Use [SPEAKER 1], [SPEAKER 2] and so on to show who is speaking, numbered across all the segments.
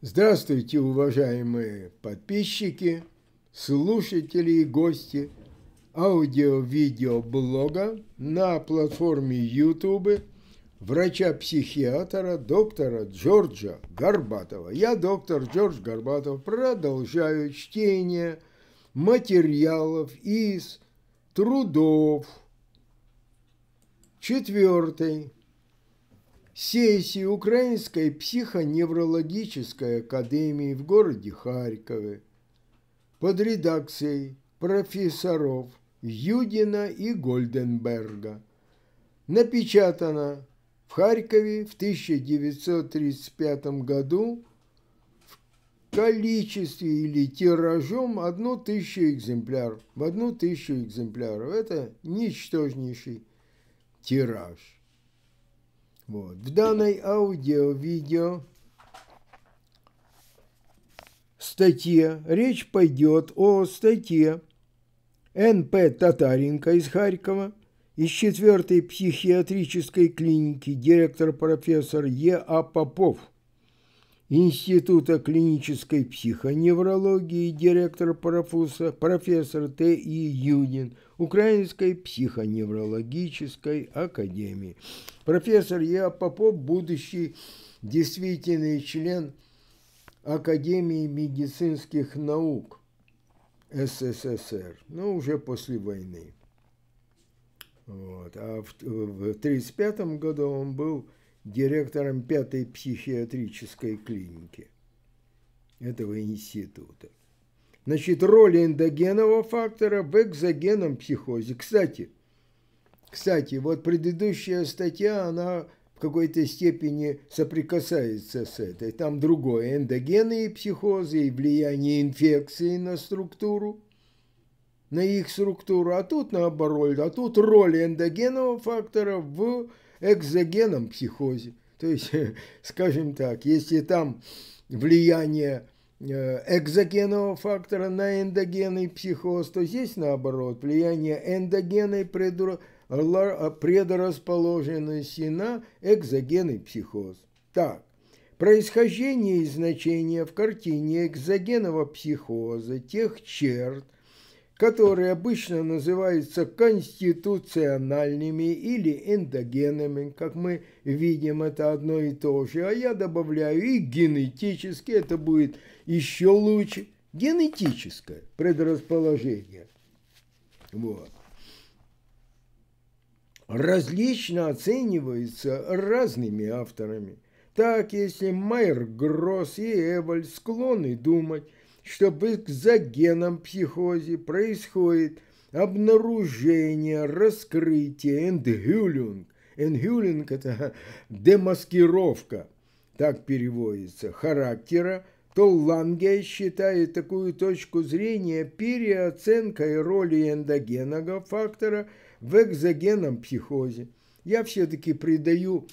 [SPEAKER 1] Здравствуйте, уважаемые подписчики, слушатели и гости аудио-видео на платформе YouTube врача-психиатра доктора Джорджа Горбатова. Я, доктор Джордж Горбатов, продолжаю чтение материалов из трудов четвертой сессии Украинской психоневрологической академии в городе Харькове под редакцией профессоров Юдина и Гольденберга. Напечатано в Харькове в 1935 году в количестве или тиражом одну тысячу экземпляров. В одну тысячу экземпляров. Это ничтожнейший тираж. Вот. В данной аудио-видео статье речь пойдет о статье Н.П. Татаренко из Харькова, из четвертой психиатрической клиники, директор профессор Е.А. Попов, Института клинической психоневрологии, директор профуса, профессор Т.И. Юнин. Украинской психоневрологической академии. Профессор Я Попов, будущий действительный член Академии медицинских наук СССР, но ну, уже после войны. Вот. А в 1935 году он был директором пятой психиатрической клиники этого института. Значит, роль эндогенного фактора в экзогенном психозе. Кстати, кстати, вот предыдущая статья, она в какой-то степени соприкасается с этой. Там другое, эндогенные психозы, и влияние инфекции на структуру, на их структуру, а тут наоборот, а тут роль эндогенного фактора в экзогенном психозе. То есть, скажем так, если там влияние Э, экзогенного фактора на эндогенный психоз, то здесь наоборот, влияние эндогенной предрасположенности на экзогенный психоз. Так, происхождение и значение в картине экзогенного психоза, тех черт, которые обычно называются конституциональными или эндогенными, как мы видим, это одно и то же. А я добавляю и генетически, это будет еще лучше. Генетическое предрасположение. Вот. Различно оценивается разными авторами. Так, если Майер Гросс и Эваль склонны думать, что в экзогенном психозе происходит обнаружение, раскрытие, эндгюлинг. Эндгюлинг – это демаскировка, так переводится, характера, то Ланге считает такую точку зрения переоценкой роли эндогенного фактора в экзогенном психозе. Я все-таки придаю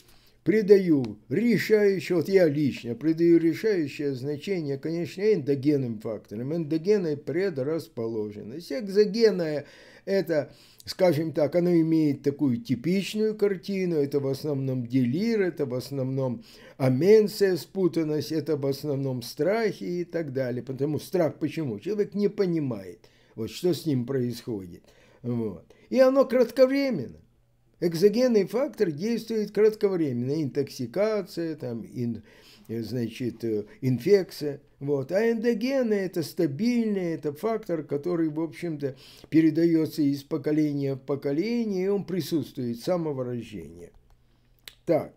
[SPEAKER 1] придаю решающее, вот я лично придаю решающее значение, конечно, эндогенным факторам, эндогенной предрасположенности. Экзогенная – это, скажем так, оно имеет такую типичную картину, это в основном делир, это в основном аменция, спутанность, это в основном страхи и так далее. Потому страх почему? Человек не понимает, вот что с ним происходит. Вот. И оно кратковременно. Экзогенный фактор действует кратковременно. Интоксикация, там, ин, э, значит, э, инфекция. Вот. А эндогены – это стабильный, это фактор, который, в общем-то, передается из поколения в поколение, и он присутствует с самого рождения. Так.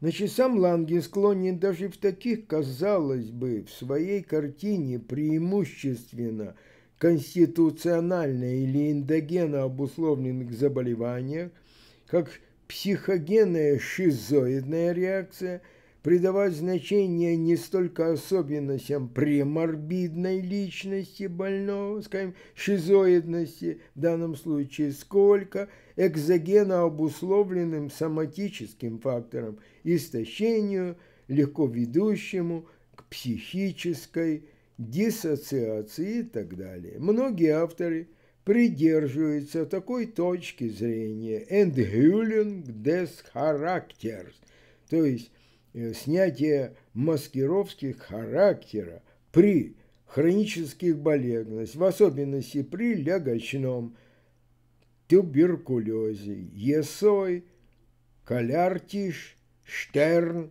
[SPEAKER 1] Значит, сам Ланге склонен даже в таких, казалось бы, в своей картине преимущественно – конституционально или эндогенно обусловленных заболеваниях, как психогенная шизоидная реакция, придавать значение не столько особенностям преморбидной личности больного, скажем, шизоидности в данном случае, сколько экзогенно обусловленным соматическим фактором, истощению, легко ведущему к психической диссоциации и так далее. Многие авторы придерживаются такой точки зрения «Enthülling des Charakters», то есть э, снятие маскировки характера при хронических болезнях, в особенности при легочном туберкулезе, есой, каляртиш, штерн,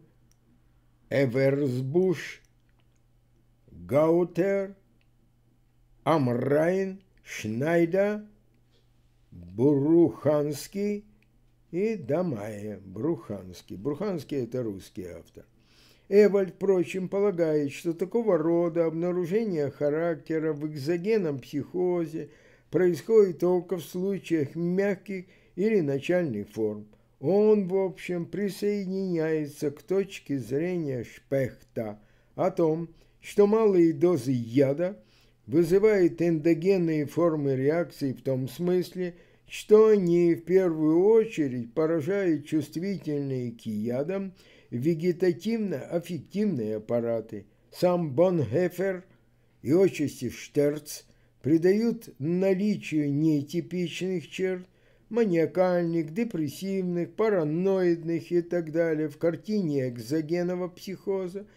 [SPEAKER 1] эверсбуш, Гаутер, Амрайн, Шнайда, Бруханский и Дамае Бруханский. Бруханский – это русский автор. Эвальд, впрочем, полагает, что такого рода обнаружение характера в экзогенном психозе происходит только в случаях мягких или начальных форм. Он, в общем, присоединяется к точке зрения Шпехта о том, что малые дозы яда вызывают эндогенные формы реакции в том смысле, что они в первую очередь поражают чувствительные к ядам вегетативно-аффективные аппараты. Сам Бонхефер и отчасти Штерц придают наличию нетипичных черт, маниакальных, депрессивных, параноидных и так далее в картине экзогенного психоза –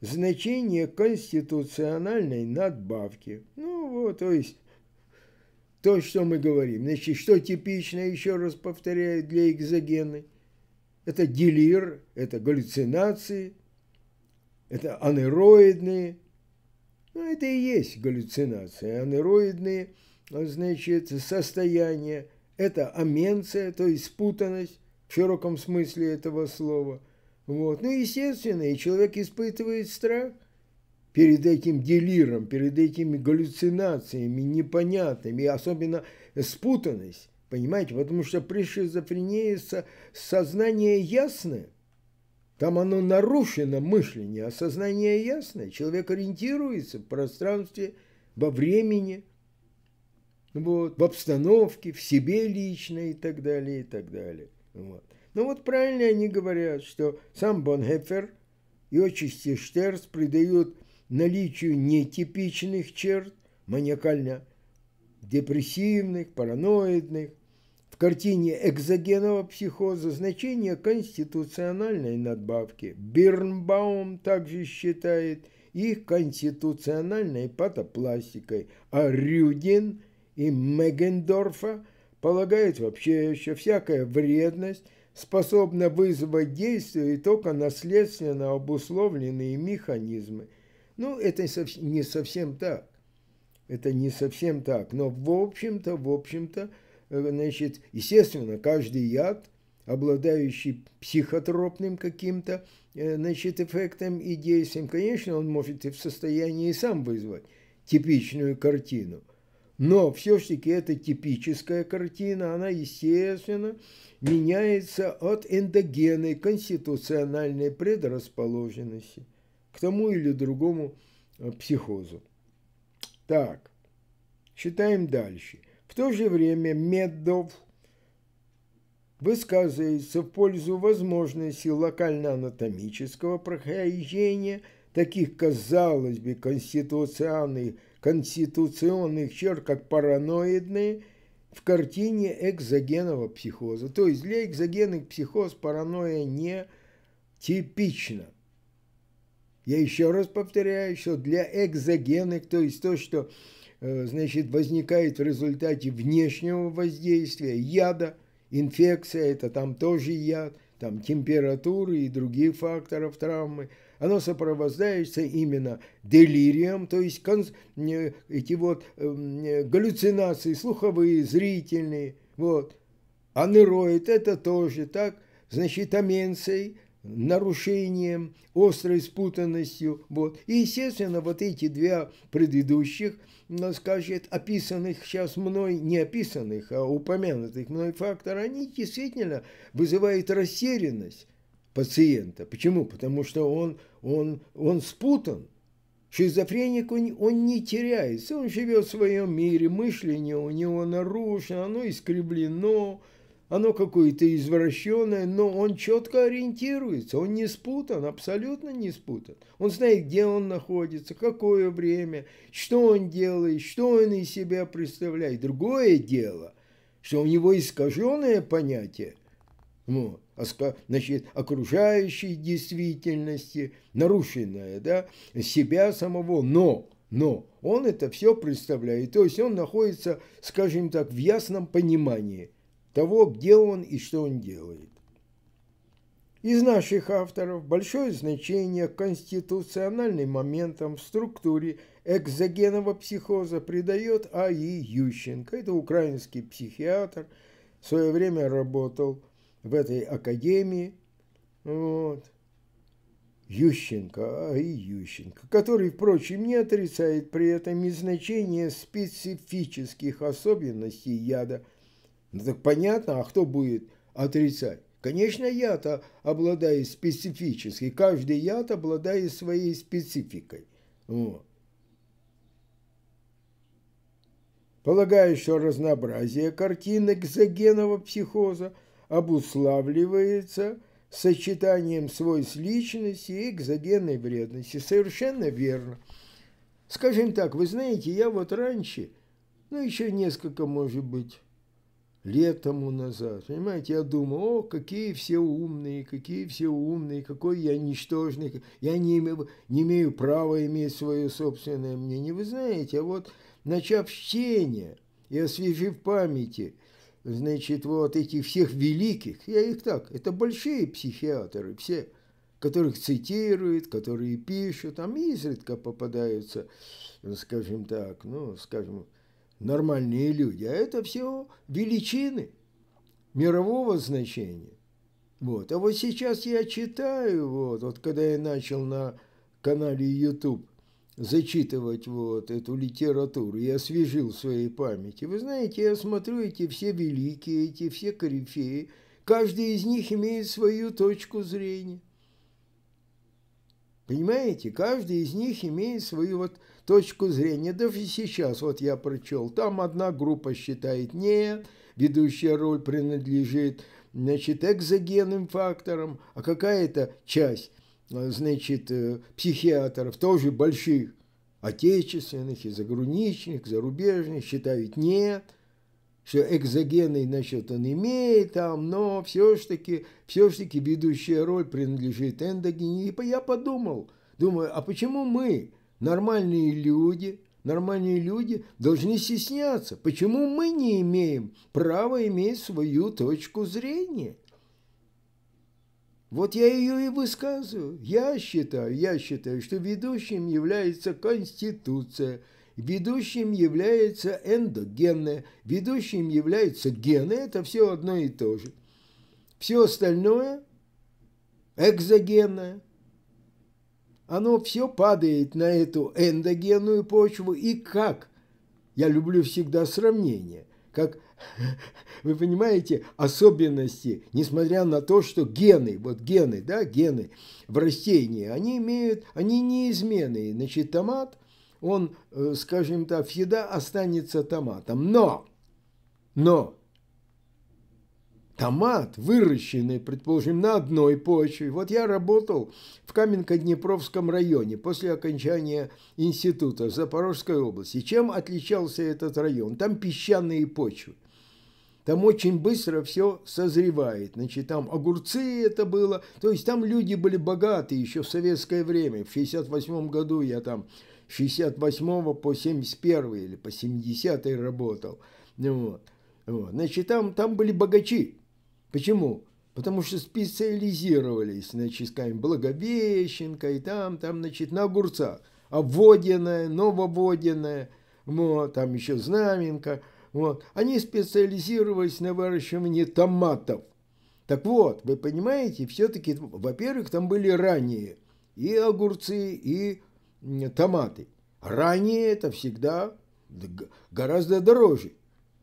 [SPEAKER 1] значение конституциональной надбавки. Ну вот, то есть то, что мы говорим. Значит, что типично, еще раз повторяю, для экзогены? Это делир, это галлюцинации, это анероидные. Ну, это и есть галлюцинации. Анероидные, значит, состояние. Это аменция, то есть спутанность в широком смысле этого слова – вот. Ну, естественно, и человек испытывает страх перед этим делиром, перед этими галлюцинациями непонятными, и особенно спутанность, понимаете, потому что при шизофрении сознание ясное, там оно нарушено, мышление, а сознание ясное, человек ориентируется в пространстве, во времени, вот, в обстановке, в себе лично и так далее, и так далее. Вот. Ну вот правильно они говорят, что сам Бонхефер и отчасти Штерс придают наличию нетипичных черт, маниакально-депрессивных, параноидных, в картине экзогенного психоза значение конституциональной надбавки. Бирнбаум также считает их конституциональной патопластикой, а Рюдин и Мегендорфа полагают вообще, еще всякая вредность способна вызвать действия и только наследственно обусловленные механизмы. Ну, это не совсем так. Это не совсем так. Но в общем-то, в общем-то, э, значит, естественно, каждый яд, обладающий психотропным каким-то, э, значит, эффектом и действием, конечно, он может и в состоянии сам вызвать типичную картину – но все-таки эта типическая картина, она, естественно, меняется от эндогенной конституциональной предрасположенности к тому или другому э, психозу. Так, считаем дальше. В то же время Медов высказывается в пользу возможности локально-анатомического прохождения таких, казалось бы, конституционных конституционных черт как параноидные в картине экзогенного психоза. То есть для экзогенных психоз паранойя не типична. Я еще раз повторяю, что для экзогенных, то есть то, что э, значит, возникает в результате внешнего воздействия, яда, инфекция, это там тоже яд, там температуры и других факторов травмы – оно сопровождается именно делирием, то есть конс... Э, эти вот э, э, галлюцинации слуховые, зрительные, вот. Аneroid – это тоже так, значит, аменцией, нарушением, острой спутанностью, вот. И, естественно, вот эти две предыдущих, ну, скажет, описанных сейчас мной, не описанных, а упомянутых мной фактор, они действительно вызывают растерянность, пациента. Почему? Потому что он, он, он спутан. Шизофреник, он, он не теряется, он живет в своем мире, мышление у него нарушено, оно искривлено, оно какое-то извращенное, но он четко ориентируется, он не спутан, абсолютно не спутан. Он знает, где он находится, какое время, что он делает, что он из себя представляет. Другое дело, что у него искаженное понятие – ну, значит, окружающей действительности, нарушенная, да, себя самого, но, но он это все представляет, то есть он находится, скажем так, в ясном понимании того, где он и что он делает. Из наших авторов большое значение конституциональным моментам в структуре экзогенного психоза придает А.И. Ющенко. Это украинский психиатр, в свое время работал в этой академии. Вот. Ющенко, и Ющенко, который, впрочем, не отрицает при этом и значение специфических особенностей яда. Ну так понятно, а кто будет отрицать? Конечно, яд обладает специфической, каждый яд обладает своей спецификой. Вот. Полагаю, что разнообразие картин экзогенного психоза – обуславливается сочетанием свойств личности и экзогенной вредности. Совершенно верно. Скажем так, вы знаете, я вот раньше, ну еще несколько, может быть, лет тому назад, понимаете, я думал, о, какие все умные, какие все умные, какой я ничтожный, я не имею, не имею права иметь свое собственное мнение. Вы знаете, а вот начав чтение и освежив памяти – Значит, вот этих всех великих, я их так, это большие психиатры все, которых цитируют, которые пишут, там изредка попадаются, ну, скажем так, ну, скажем, нормальные люди. А это все величины мирового значения. Вот. А вот сейчас я читаю, вот, вот когда я начал на канале YouTube зачитывать вот эту литературу. Я освежил своей памяти. Вы знаете, я смотрю эти все великие, эти все корифеи. Каждый из них имеет свою точку зрения. Понимаете, каждый из них имеет свою вот точку зрения. Даже сейчас вот я прочел, там одна группа считает не ведущая роль принадлежит, значит, экзогенным факторам, а какая-то часть – значит, э, психиатров, тоже больших, отечественных и заграничных, зарубежных, считают нет, что экзогенный, значит, он имеет там, но все ж таки, все ж таки ведущая роль принадлежит эндогене. И я подумал, думаю, а почему мы, нормальные люди, нормальные люди должны стесняться? Почему мы не имеем права иметь свою точку зрения? Вот я ее и высказываю. Я считаю, я считаю, что ведущим является Конституция, ведущим является эндогенная, ведущим являются гены. Это все одно и то же. Все остальное экзогенное. Оно все падает на эту эндогенную почву. И как? Я люблю всегда сравнение. Как вы понимаете особенности, несмотря на то, что гены, вот гены, да, гены в растении, они имеют, они неизменные. Значит, томат, он, э, скажем так, всегда останется томатом. Но, но томат, выращенный, предположим, на одной почве. Вот я работал в Каменко-Днепровском районе после окончания института в Запорожской области. Чем отличался этот район? Там песчаные почвы. Там очень быстро все созревает. Значит, там огурцы это было. То есть там люди были богаты еще в советское время. В 68 году я там 68 по 71 или по 70 работал. Вот. Вот. Значит, там, там были богачи. Почему? Потому что специализировались, значит, скажем, Благовещенко и там, там, значит, на огурцах. Обводенное, нововоденное, вот, там еще знаменка – вот. Они специализировались на выращивании томатов. Так вот, вы понимаете, все-таки, во-первых, там были ранее и огурцы, и томаты. Ранее это всегда гораздо дороже,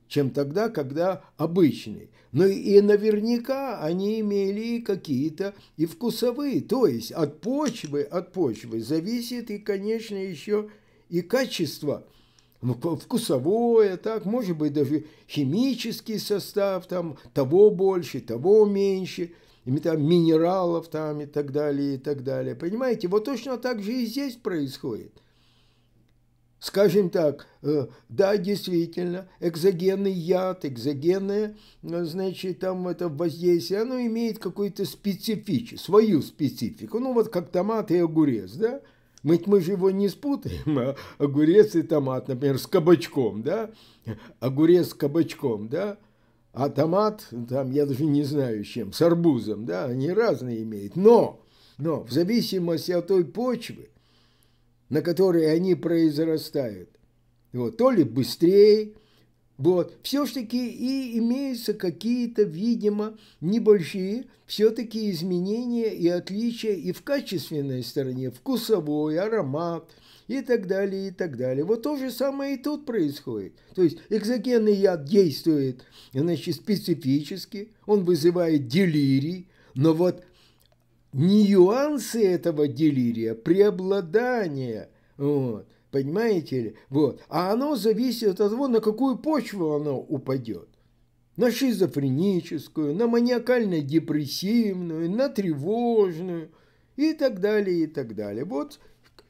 [SPEAKER 1] чем тогда, когда обычные. Но ну и наверняка они имели какие-то и вкусовые. То есть от почвы, от почвы зависит и, конечно, еще и качество – ну, вкусовое, так, может быть, даже химический состав, там, того больше, того меньше, и, там, минералов там и так далее, и так далее. Понимаете, вот точно так же и здесь происходит. Скажем так, э, да, действительно, экзогенный яд, экзогенное, э, значит, там это воздействие, оно имеет какую-то специфичность, свою специфику, ну вот как томат и огурец, да, мы, мы же его не спутаем, а огурец и томат, например, с кабачком, да? Огурец с кабачком, да? А томат, там, я даже не знаю с чем, с арбузом, да? Они разные имеют. Но, но в зависимости от той почвы, на которой они произрастают, вот, то ли быстрее, вот, все-таки и имеются какие-то, видимо, небольшие все-таки изменения и отличия и в качественной стороне, вкусовой, аромат и так далее, и так далее. Вот то же самое и тут происходит. То есть экзогенный яд действует, значит, специфически, он вызывает делирий, но вот нюансы этого делирия, преобладание, вот, понимаете ли? Вот. А оно зависит от того, на какую почву оно упадет. На шизофреническую, на маниакально-депрессивную, на тревожную и так далее, и так далее. Вот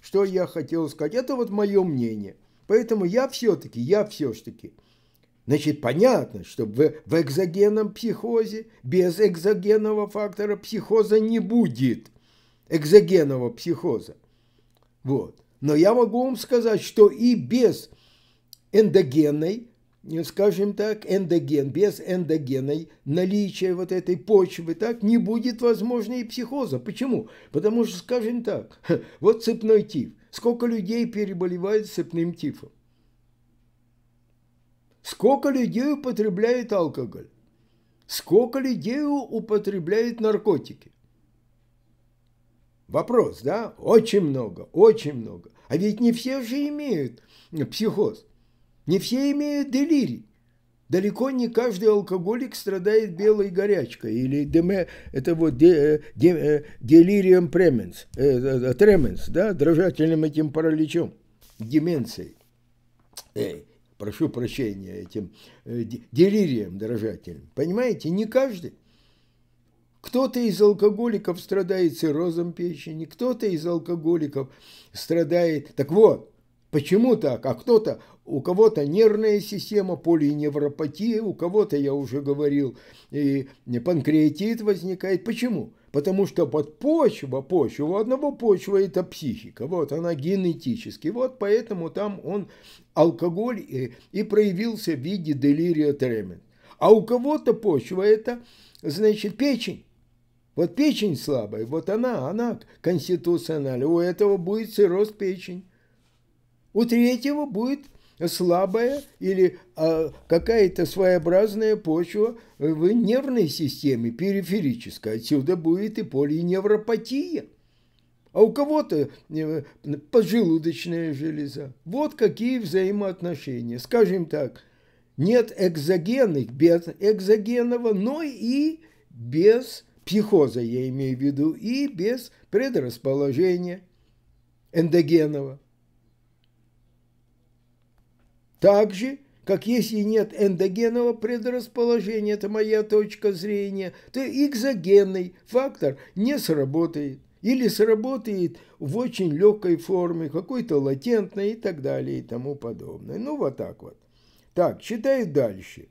[SPEAKER 1] что я хотел сказать. Это вот мое мнение. Поэтому я все-таки, я все-таки. Значит, понятно, что в, в экзогенном психозе без экзогенного фактора психоза не будет. Экзогенного психоза. Вот. Но я могу вам сказать, что и без эндогенной, э, скажем так, эндоген, без эндогенной наличия вот этой почвы, так, не будет возможно и психоза. Почему? Потому что, скажем так, вот цепной тиф. Сколько людей переболевает цепным тифом? Сколько людей употребляет алкоголь? Сколько людей употребляет наркотики? Вопрос, да? Очень много, очень много. А ведь не все же имеют психоз, не все имеют делирий. Далеко не каждый алкоголик страдает белой горячкой или деме, это вот де, э, де, э, делирием пременс, э, э, тременс, да, дрожательным этим параличом, деменцией. Эй, прошу прощения этим э, делирием дрожательным. Понимаете, не каждый. Кто-то из алкоголиков страдает циррозом печени, кто-то из алкоголиков страдает... Так вот, почему так? А кто-то, у кого-то нервная система, полиневропатия, у кого-то, я уже говорил, и панкреатит возникает. Почему? Потому что под почва, почва, у одного почва это психика, вот она генетически, вот поэтому там он алкоголь и, и проявился в виде делирия тремен. А у кого-то почва это, значит, печень. Вот печень слабая, вот она, она конституциональная. У этого будет цирроз печень. У третьего будет слабая или а, какая-то своеобразная почва в нервной системе, периферическая. Отсюда будет и полиневропатия. А у кого-то э, поджелудочная железа. Вот какие взаимоотношения. Скажем так, нет экзогенных, без экзогенного, но и без психоза, я имею в виду, и без предрасположения эндогенного. Так же, как если нет эндогенного предрасположения, это моя точка зрения, то экзогенный фактор не сработает. Или сработает в очень легкой форме, какой-то латентной и так далее и тому подобное. Ну, вот так вот. Так, читаю дальше.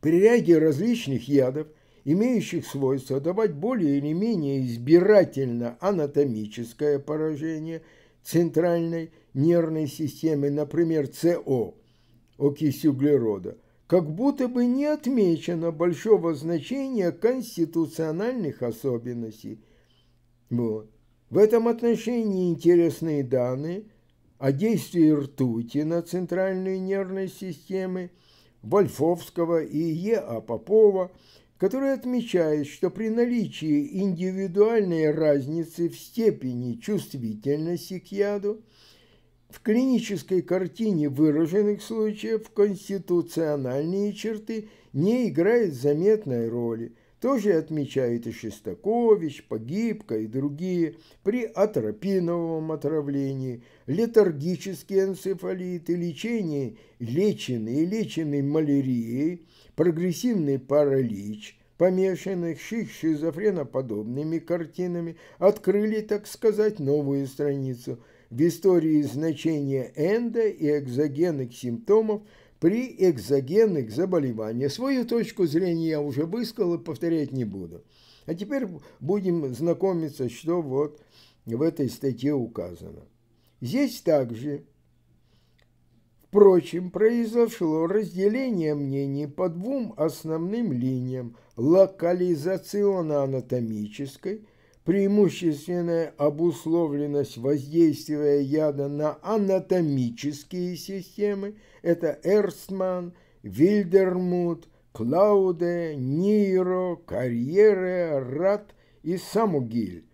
[SPEAKER 1] При ряде различных ядов, имеющих свойство давать более или менее избирательно анатомическое поражение центральной нервной системы, например, СО, окись углерода, как будто бы не отмечено большого значения конституциональных особенностей. Вот. В этом отношении интересные данные о действии ртути на центральной нервной системе – Вольфовского и Е.А. Попова, который отмечает, что при наличии индивидуальной разницы в степени чувствительности к яду в клинической картине выраженных случаев конституциональные черты не играют заметной роли, тоже отмечают и Шестакович, Погибка и другие при атропиновом отравлении, летаргический энцефалит и лечение, леченой и леченной малярией, прогрессивный паралич, помешанных шизофреноподобными картинами, открыли, так сказать, новую страницу в истории значения эндо- и экзогенных симптомов – при экзогенных заболеваниях. Свою точку зрения я уже высказал и повторять не буду. А теперь будем знакомиться, что вот в этой статье указано. Здесь также, впрочем, произошло разделение мнений по двум основным линиям – локализационно-анатомической – преимущественная обусловленность воздействия яда на анатомические системы – это Эрстман, Вильдермут, Клауде, Ниро, Карьере, Рат и Самугиль,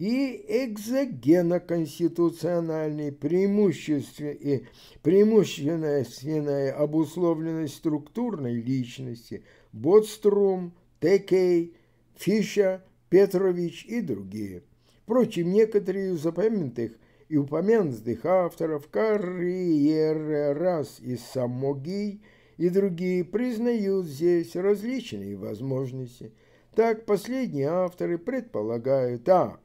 [SPEAKER 1] и экзогеноконституциональной преимуществе, преимущественная обусловленность структурной личности Бодструм, Текей, Фиша – Петрович и другие. Впрочем, некоторые из запомянутых и упомянутых авторов карьеры раз и самогий и другие признают здесь различные возможности. Так последние авторы предполагают, а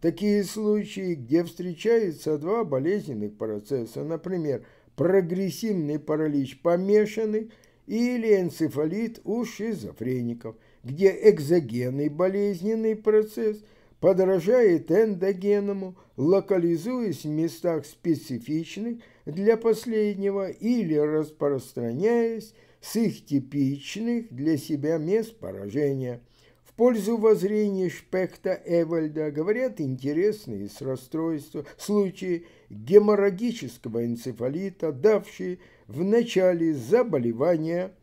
[SPEAKER 1] такие случаи, где встречаются два болезненных процесса, например, прогрессивный паралич помешанных или энцефалит у шизофреников, где экзогенный болезненный процесс подражает эндогенному, локализуясь в местах специфичных для последнего или распространяясь с их типичных для себя мест поражения. В пользу воззрения Шпехта Эвальда говорят интересные с расстройства случаи геморрагического энцефалита, давшие в начале заболевания –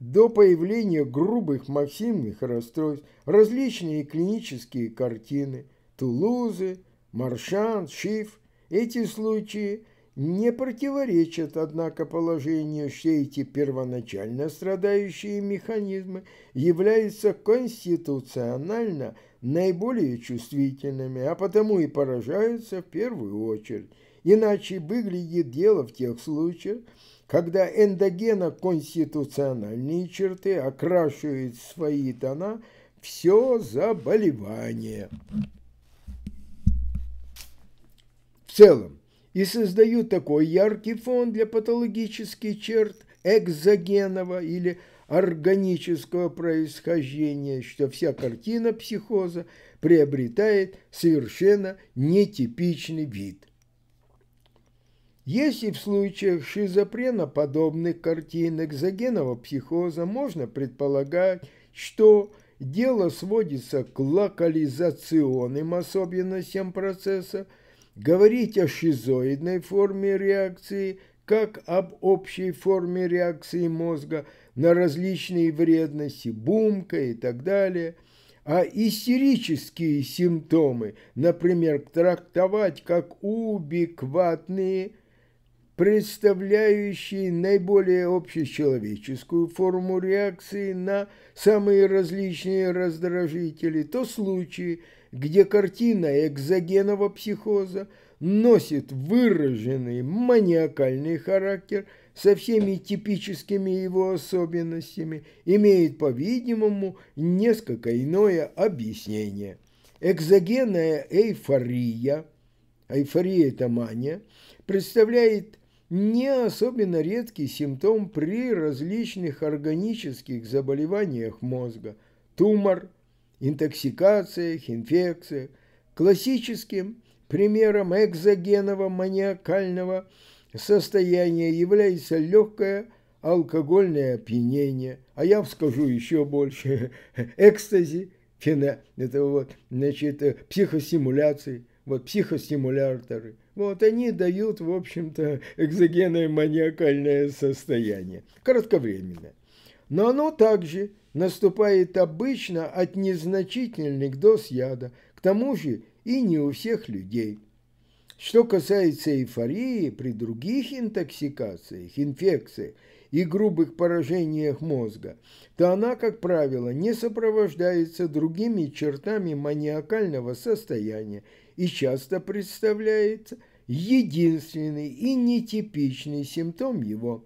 [SPEAKER 1] до появления грубых максимных расстройств различные клинические картины Тулузы, Маршан, Шиф, эти случаи не противоречат, однако, положению, что эти первоначально страдающие механизмы являются конституционально наиболее чувствительными, а потому и поражаются в первую очередь. Иначе выглядит дело в тех случаях, когда эндогенно-конституциональные черты окрашивают свои тона все заболевание. В целом, и создают такой яркий фон для патологических черт экзогенного или органического происхождения, что вся картина психоза приобретает совершенно нетипичный вид. Если в случаях шизопрена подобных картин экзогенного психоза можно предполагать, что дело сводится к локализационным особенностям процесса, говорить о шизоидной форме реакции как об общей форме реакции мозга на различные вредности, бумка и так далее – а истерические симптомы, например, трактовать как убикватные – представляющие наиболее общечеловеческую форму реакции на самые различные раздражители, то случаи, где картина экзогенного психоза носит выраженный маниакальный характер со всеми типическими его особенностями, имеет, по-видимому, несколько иное объяснение. Экзогенная эйфория, эйфория – это мания, представляет не особенно редкий симптом при различных органических заболеваниях мозга – тумор, интоксикациях, инфекциях. Классическим примером экзогенного маниакального состояния является легкое алкогольное опьянение, а я скажу еще больше, экстази, фена, это вот, значит, э, психостимуляции, вот психостимуляторы – вот они дают, в общем-то, экзогенное маниакальное состояние, кратковременное. Но оно также наступает обычно от незначительных доз яда, к тому же и не у всех людей. Что касается эйфории, при других интоксикациях, инфекциях и грубых поражениях мозга, то она, как правило, не сопровождается другими чертами маниакального состояния и часто представляется единственный и нетипичный симптом его.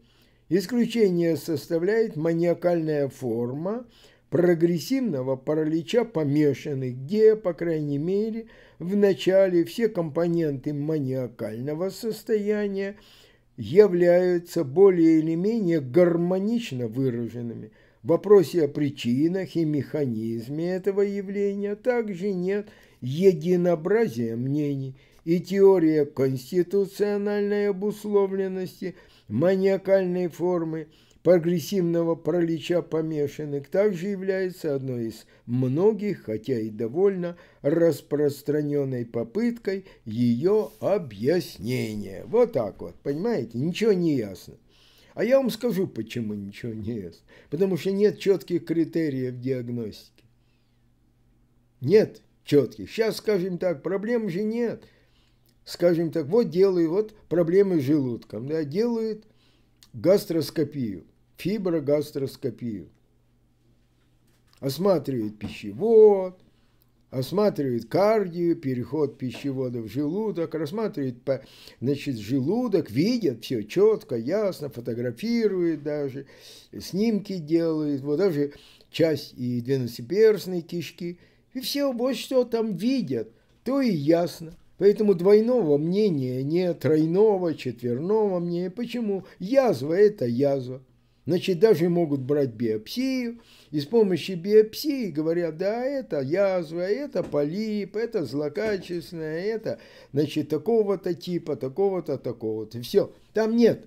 [SPEAKER 1] Исключение составляет маниакальная форма прогрессивного паралича помешанных, где, по крайней мере, в начале все компоненты маниакального состояния являются более или менее гармонично выраженными. В вопросе о причинах и механизме этого явления также нет единообразия мнений – и теория конституциональной обусловленности, маниакальной формы, прогрессивного пролича помешанных также является одной из многих, хотя и довольно распространенной попыткой ее объяснения. Вот так вот, понимаете, ничего не ясно. А я вам скажу, почему ничего не ясно. Потому что нет четких критериев диагностики. Нет четких. Сейчас, скажем так, проблем же нет скажем так, вот делаю, вот проблемы с желудком, да, делает гастроскопию, фиброгастроскопию. Осматривает пищевод, осматривает кардию, переход пищевода в желудок, рассматривает, значит, желудок, видят все четко, ясно, фотографирует даже, снимки делает, вот даже часть и двенадцатиперстной кишки, и все, вот что там видят, то и ясно. Поэтому двойного мнения нет, тройного, четверного мнения. Почему? Язва – это язва. Значит, даже могут брать биопсию, и с помощью биопсии говорят, да, это язва, это полип, это злокачественное, это, значит, такого-то типа, такого-то, такого-то. Все, там нет.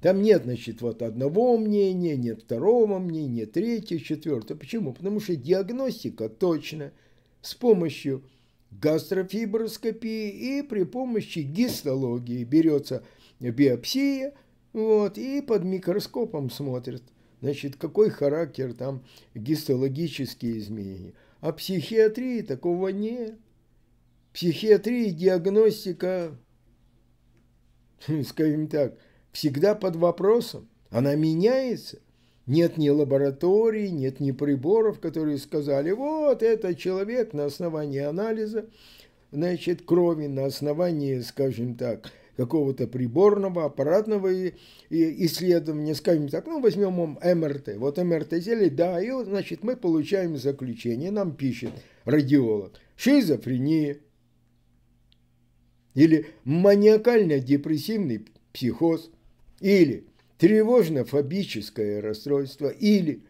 [SPEAKER 1] Там нет, значит, вот одного мнения, нет второго мнения, третьего, четвертого. Почему? Потому что диагностика точно с помощью гастрофиброскопии и при помощи гистологии берется биопсия вот, и под микроскопом смотрят, значит, какой характер там гистологические изменения. А психиатрии такого нет. Психиатрии диагностика, скажем так, всегда под вопросом. Она меняется. Нет ни лабораторий, нет ни приборов, которые сказали, вот этот человек на основании анализа, значит, крови на основании, скажем так, какого-то приборного, аппаратного исследования, скажем так, ну, возьмем МРТ. Вот МРТ сделали, да, и, значит, мы получаем заключение, нам пишет радиолог, шизофрения или маниакально-депрессивный психоз, или тревожно-фобическое расстройство или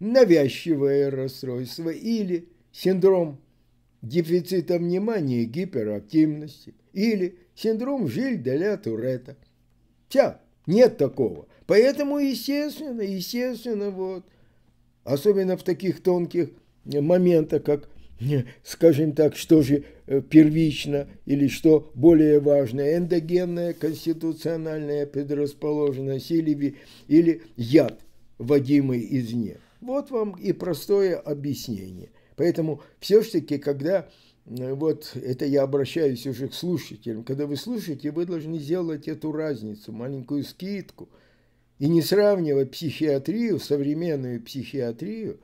[SPEAKER 1] навязчивое расстройство или синдром дефицита внимания и гиперактивности или синдром Жиль-Деля Туретта. Все, нет такого. Поэтому, естественно, естественно, вот, особенно в таких тонких моментах, как скажем так, что же э, первично или что более важное эндогенная конституциональная предрасположенность или, или яд, вводимый извне. Вот вам и простое объяснение. Поэтому все-таки, когда э, вот это я обращаюсь уже к слушателям, когда вы слушаете, вы должны сделать эту разницу, маленькую скидку, и не сравнивать психиатрию, современную психиатрию,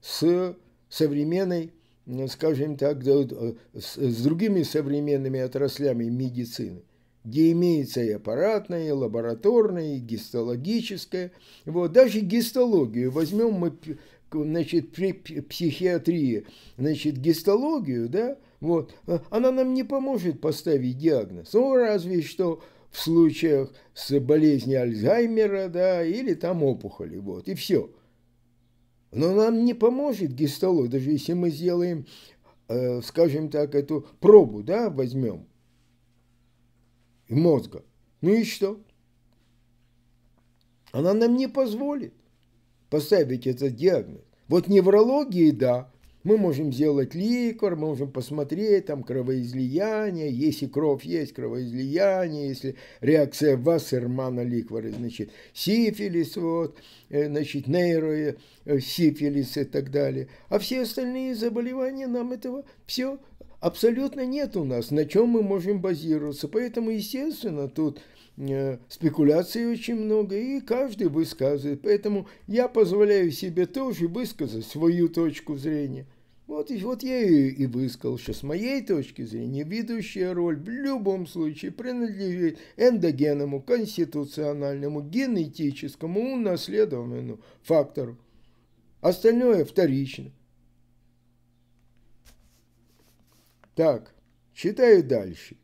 [SPEAKER 1] с современной ну, скажем так, э, с, с другими современными отраслями медицины, где имеется и аппаратная, и лабораторная, и гистологическая. Вот, даже гистологию возьмем мы значит, при психиатрии, значит, гистологию, да, вот, э, она нам не поможет поставить диагноз. Ну, разве что в случаях с болезни Альцгеймера, да, или там опухоли, вот, и все. Но нам не поможет гистолог, даже если мы сделаем, э, скажем так, эту пробу, да, возьмем мозга. Ну и что? Она нам не позволит поставить этот диагноз. Вот неврологии, да, мы можем сделать ликор, мы можем посмотреть там кровоизлияние, если кровь есть, кровоизлияние, если реакция Вассермана ликвора, значит, сифилис, вот, э, значит, нейро, э, сифилис и так далее. А все остальные заболевания нам этого все абсолютно нет у нас, на чем мы можем базироваться. Поэтому, естественно, тут э, спекуляций очень много, и каждый высказывает. Поэтому я позволяю себе тоже высказать свою точку зрения. Вот, и, вот я и, и высказал, что с моей точки зрения ведущая роль в любом случае принадлежит эндогенному, конституциональному, генетическому, унаследованному фактору. Остальное вторично. Так, читаю дальше.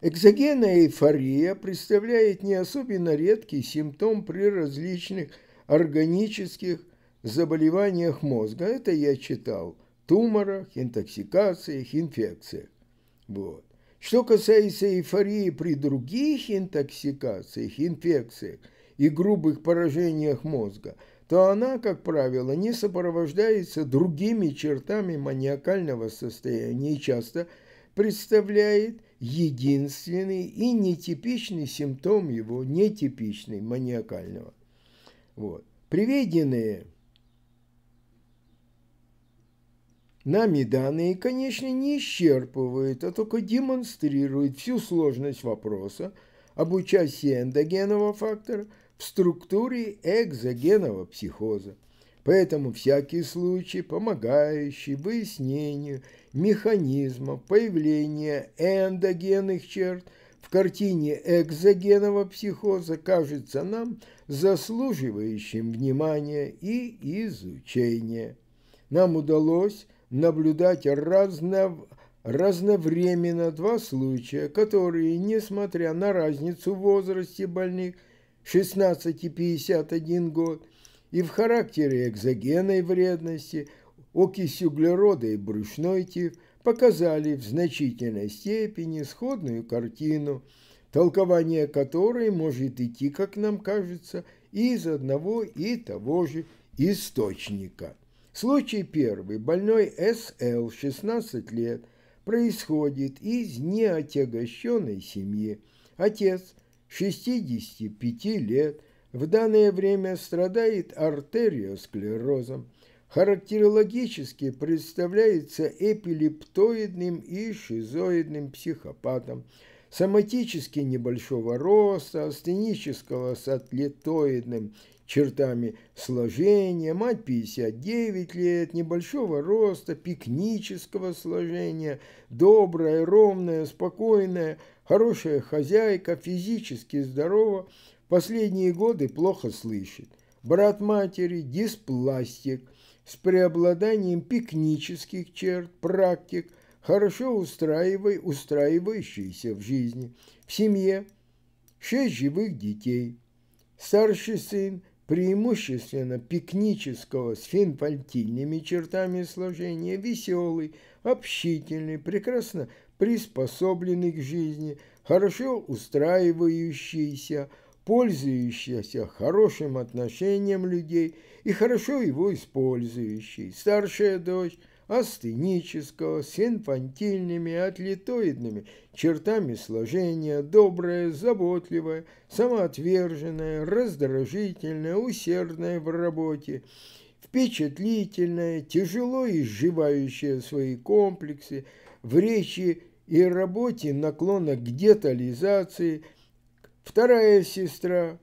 [SPEAKER 1] Экзогенная эйфория представляет не особенно редкий симптом при различных органических заболеваниях мозга. Это я читал. Туморах, интоксикациях, инфекциях. Вот. Что касается эйфории при других интоксикациях, инфекциях и грубых поражениях мозга, то она, как правило, не сопровождается другими чертами маниакального состояния и часто представляет единственный и нетипичный симптом его нетипичный маниакального. Вот. Приведенные нами данные, конечно, не исчерпывают, а только демонстрируют всю сложность вопроса об участии эндогенного фактора в структуре экзогенного психоза. Поэтому всякий случай, помогающий выяснению механизмов появления эндогенных черт – в картине экзогенного психоза кажется нам заслуживающим внимания и изучения. Нам удалось наблюдать разно... разновременно два случая, которые, несмотря на разницу в возрасте больных 16 и 51 год, и в характере экзогенной вредности, окись углерода и брюшной тиф – показали в значительной степени сходную картину, толкование которой может идти, как нам кажется, из одного и того же источника. Случай первый. Больной С.Л. 16 лет происходит из неотягощенной семьи. Отец 65 лет в данное время страдает артериосклерозом характерологически представляется эпилептоидным и шизоидным психопатом, соматически небольшого роста, астенического с атлетоидным чертами сложения, мать 59 лет, небольшого роста, пикнического сложения, добрая, ровная, спокойная, хорошая хозяйка, физически здорова, последние годы плохо слышит. Брат матери – диспластик – с преобладанием пикнических черт, практик, хорошо устраивай, устраивающиеся в жизни, в семье, шесть живых детей, старший сын преимущественно пикнического с финфальтильными чертами сложения, веселый, общительный, прекрасно приспособленный к жизни, хорошо устраивающийся, пользующийся хорошим отношением людей и хорошо его использующий, старшая дочь астенического, с инфантильными, атлетоидными чертами сложения, добрая, заботливая, самоотверженная, раздражительная, усердная в работе, впечатлительная, тяжело изживающая свои комплексы, в речи и работе наклона к детализации – Вторая сестра,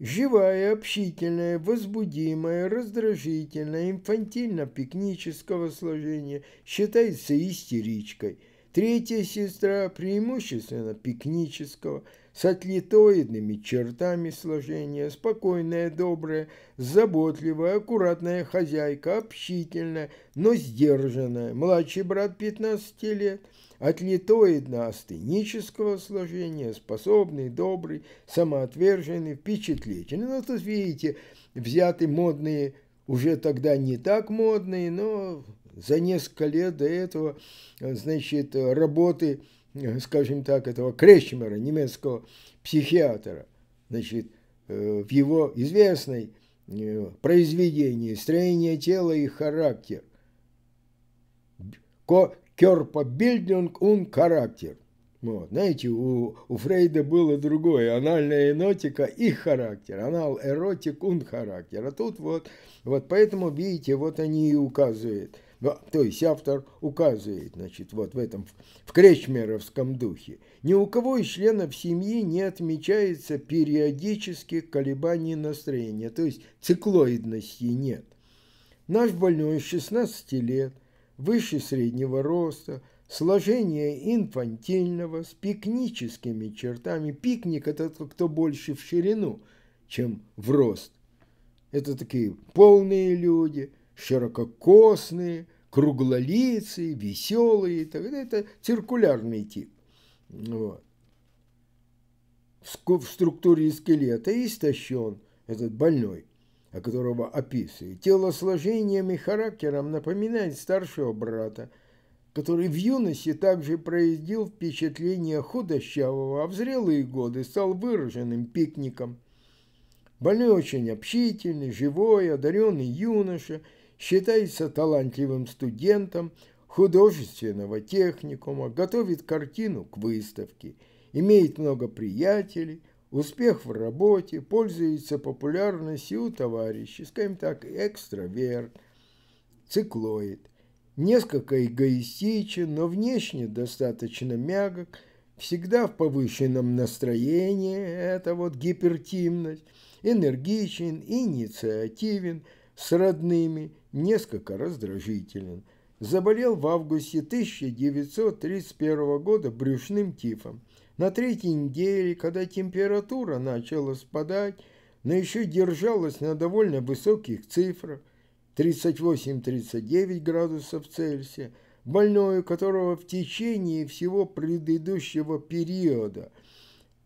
[SPEAKER 1] живая, общительная, возбудимая, раздражительная, инфантильно-пикнического сложения, считается истеричкой – Третья сестра преимущественно пикнического, с атлетоидными чертами сложения, спокойная, добрая, заботливая, аккуратная хозяйка, общительная, но сдержанная. Младший брат 15 лет, атлетоидно-астенического сложения, способный, добрый, самоотверженный, впечатлительный. Ну, тут видите, взяты модные, уже тогда не так модные, но за несколько лет до этого, э, значит, э, работы, э, скажем так, этого Крещмера, немецкого психиатра, значит, в его известной произведении «Строение тела и характер», Бильдинг ун характер. Вот, знаете, у, у Фрейда было другое, анальная энотика и характер, анал эротик ун характер. А тут вот, вот поэтому, видите, вот они и указывают – то есть автор указывает, значит, вот в этом, в кречмеровском духе. Ни у кого из членов семьи не отмечается периодических колебаний настроения, то есть циклоидности нет. Наш больной 16 лет, выше среднего роста, сложение инфантильного, с пикническими чертами. Пикник – это кто больше в ширину, чем в рост. Это такие полные люди – ширококосные, круглолицые, веселые и ну, Это циркулярный тип. Вот. В структуре скелета истощен этот больной, о которого описывает. Телосложением и характером напоминает старшего брата, который в юности также произвел впечатление худощавого, а в зрелые годы стал выраженным пикником. Больной очень общительный, живой, одаренный юноша – считается талантливым студентом художественного техникума, готовит картину к выставке, имеет много приятелей, успех в работе, пользуется популярностью у товарищей, скажем так, экстраверт, циклоид, несколько эгоистичен, но внешне достаточно мягок, всегда в повышенном настроении, это вот гипертимность, энергичен, инициативен с родными – несколько раздражителен. Заболел в августе 1931 года брюшным тифом. На третьей неделе, когда температура начала спадать, но еще держалась на довольно высоких цифрах, 38-39 градусов Цельсия, больной, которого в течение всего предыдущего периода,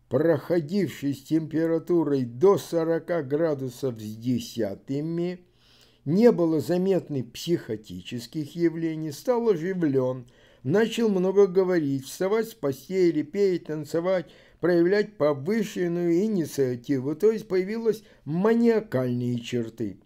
[SPEAKER 1] проходивший с температурой до 40 градусов с десятыми, не было заметны психотических явлений, стал оживлен, начал много говорить, вставать с постели, петь, танцевать, проявлять повышенную инициативу, то есть появилось маниакальные черты.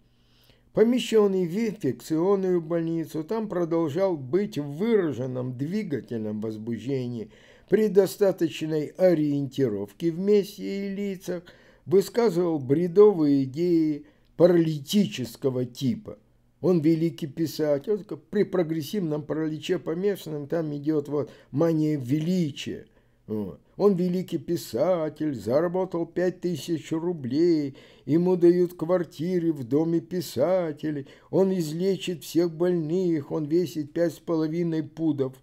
[SPEAKER 1] Помещенный в инфекционную больницу, там продолжал быть в выраженном двигательном возбуждении, при достаточной ориентировке в месте и лицах, высказывал бредовые идеи, паралитического типа. Он великий писатель. При прогрессивном параличе помешанном там идет вот мания величия. Он великий писатель, заработал пять тысяч рублей, ему дают квартиры в доме писателей, он излечит всех больных, он весит пять с половиной пудов,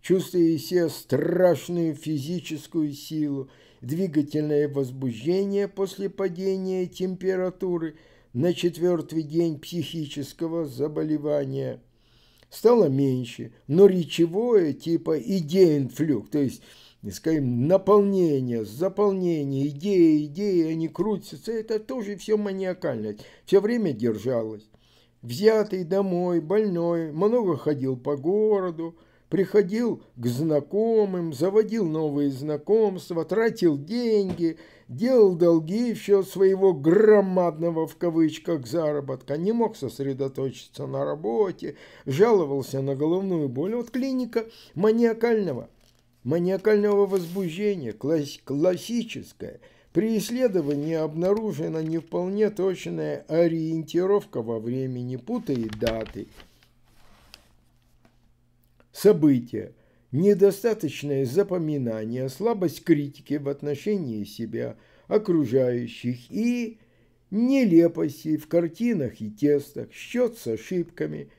[SPEAKER 1] чувствуя из страшную физическую силу, двигательное возбуждение после падения температуры – на четвертый день психического заболевания стало меньше, но речевое типа идеинфлюк, то есть скажем, наполнение, заполнение, идеи, идеи, они крутятся, это тоже все маниакально. все время держалось. Взятый домой, больной, много ходил по городу, приходил к знакомым, заводил новые знакомства, тратил деньги, делал долги в счет своего громадного в кавычках заработка, не мог сосредоточиться на работе, жаловался на головную боль. Вот клиника маниакального, маниакального возбуждения, класс, классическая. При исследовании обнаружена не вполне точная ориентировка во времени, путает даты, события, недостаточное запоминание, слабость критики в отношении себя, окружающих и нелепости в картинах и тестах, счет с ошибками,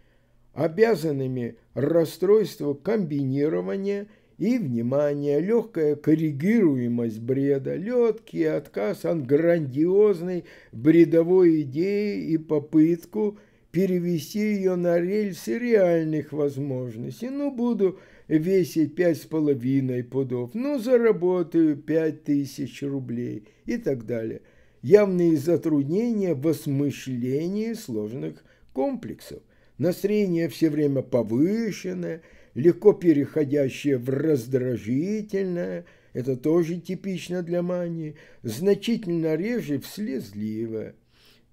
[SPEAKER 1] обязанными расстройству комбинирования и внимания, легкая коррегируемость бреда, легкий отказ от грандиозной бредовой идеи и попытку – перевести ее на рельсы реальных возможностей. Ну, буду весить пять с половиной пудов, ну, заработаю пять тысяч рублей и так далее. Явные затруднения в осмыслении сложных комплексов. Настроение все время повышенное, легко переходящее в раздражительное, это тоже типично для мании, значительно реже в слезливое,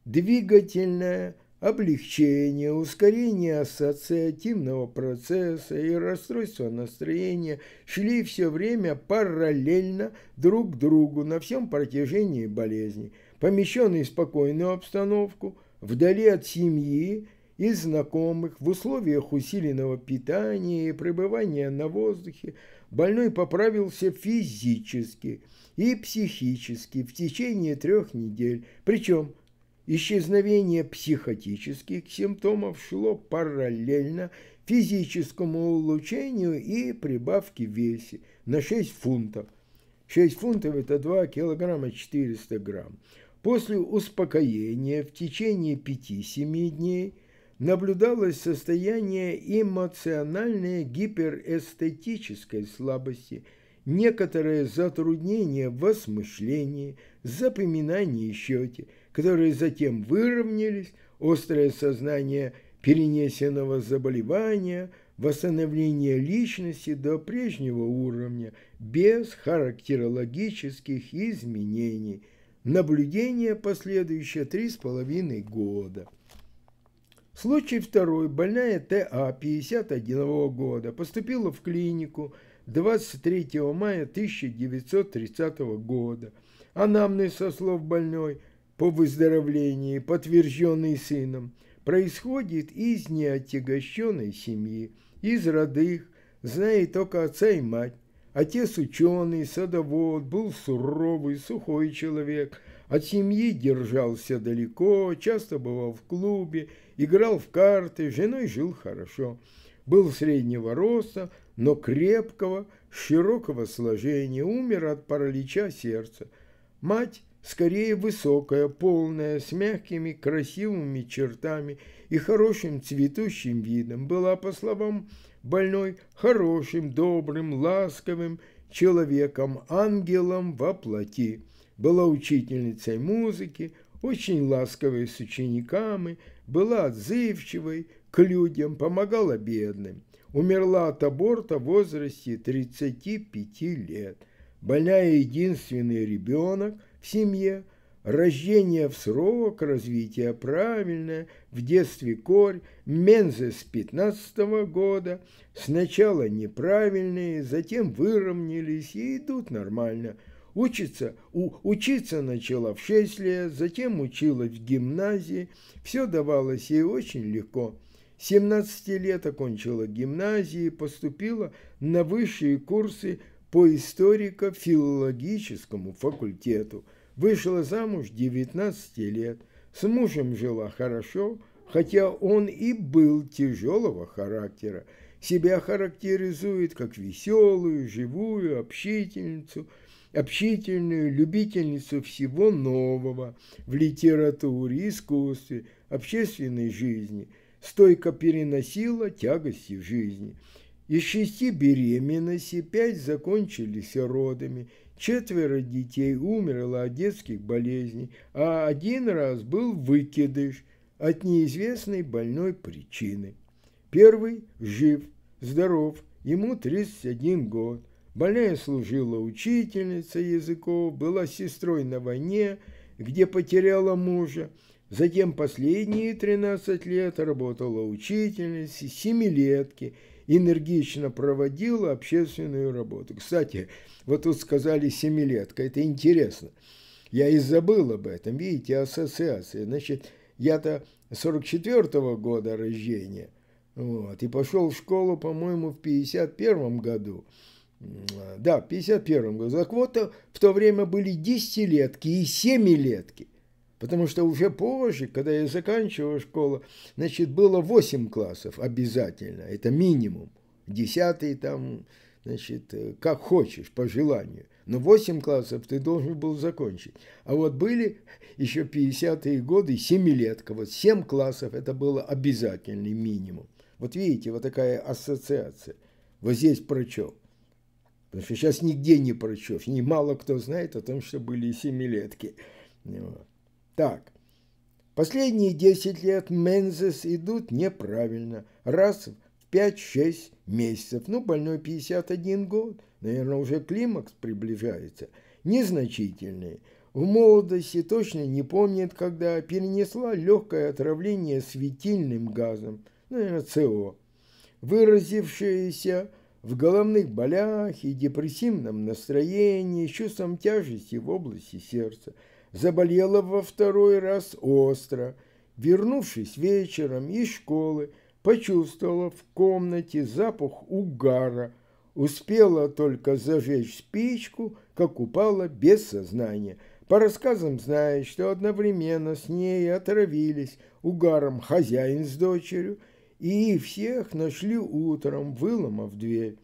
[SPEAKER 1] двигательное – облегчение, ускорение ассоциативного процесса и расстройство настроения шли все время параллельно друг к другу на всем протяжении болезни, помещенный в спокойную обстановку, вдали от семьи и знакомых, в условиях усиленного питания и пребывания на воздухе, больной поправился физически и психически в течение трех недель, причем – Исчезновение психотических симптомов шло параллельно физическому улучшению и прибавке в весе на 6 фунтов. 6 фунтов – это 2 килограмма 400 грамм. После успокоения в течение 5-7 дней наблюдалось состояние эмоциональной гиперэстетической слабости, некоторое затруднение в осмышлении, запоминании и счете – которые затем выровнялись, острое сознание перенесенного заболевания, восстановление личности до прежнего уровня без характерологических изменений. Наблюдение последующее половиной года. Случай второй. Больная ТА 51 года поступила в клинику 23 мая 1930 года. Анамнез со слов больной – по выздоровлении, подтвержденный сыном, происходит из неотягощенной семьи, из родых, знает только отца и мать. Отец ученый, садовод, был суровый, сухой человек, от семьи держался далеко, часто бывал в клубе, играл в карты, женой жил хорошо. Был среднего роста, но крепкого, широкого сложения, умер от паралича сердца. Мать скорее высокая, полная, с мягкими, красивыми чертами и хорошим цветущим видом, была, по словам больной, хорошим, добрым, ласковым человеком, ангелом во плоти. Была учительницей музыки, очень ласковой с учениками, была отзывчивой к людям, помогала бедным. Умерла от аборта в возрасте 35 лет. Больная единственный ребенок – в семье, рождение в срок, развитие правильное, в детстве корь, мензы с 15 -го года, сначала неправильные, затем выровнялись и идут нормально. Учиться, у, учиться начала в 6 лет, затем училась в гимназии, все давалось ей очень легко. 17 лет окончила гимназии, поступила на высшие курсы по историко-филологическому факультету. Вышла замуж 19 лет, с мужем жила хорошо, хотя он и был тяжелого характера. Себя характеризует как веселую, живую, общительницу, общительную любительницу всего нового в литературе, искусстве, общественной жизни, стойко переносила тягости жизни – из шести беременностей пять закончились родами, четверо детей умерло от детских болезней, а один раз был выкидыш от неизвестной больной причины. Первый жив, здоров, ему 31 год. Больная служила учительницей языков, была сестрой на войне, где потеряла мужа. Затем последние 13 лет работала учительницей, семилетки – энергично проводила общественную работу. Кстати, вот тут сказали «семилетка», это интересно. Я и забыл об этом, видите, ассоциации, Значит, я-то 44 -го года рождения, вот, и пошел в школу, по-моему, в 51 году. Да, в 51 году. Так вот, в то время были десятилетки и семилетки. Потому что уже позже, когда я заканчивал школу, значит, было 8 классов обязательно, это минимум. Десятый там, значит, э, как хочешь, по желанию. Но 8 классов ты должен был закончить. А вот были еще 50-е годы, семилетка, вот 7 классов это было обязательный минимум. Вот видите, вот такая ассоциация. Вот здесь прочел. Потому что сейчас нигде не прочел, И мало кто знает о том, что были семилетки. Вот. Так, последние 10 лет мензес идут неправильно, раз в 5-6 месяцев, ну, больной 51 год, наверное, уже климакс приближается, незначительные. В молодости точно не помнит, когда перенесла легкое отравление светильным газом, наверное, СО, выразившееся в головных болях и депрессивном настроении, с чувством тяжести в области сердца – заболела во второй раз остро. Вернувшись вечером из школы, почувствовала в комнате запах угара. Успела только зажечь спичку, как упала без сознания. По рассказам знает, что одновременно с ней отравились угаром хозяин с дочерью, и их всех нашли утром, выломав дверь.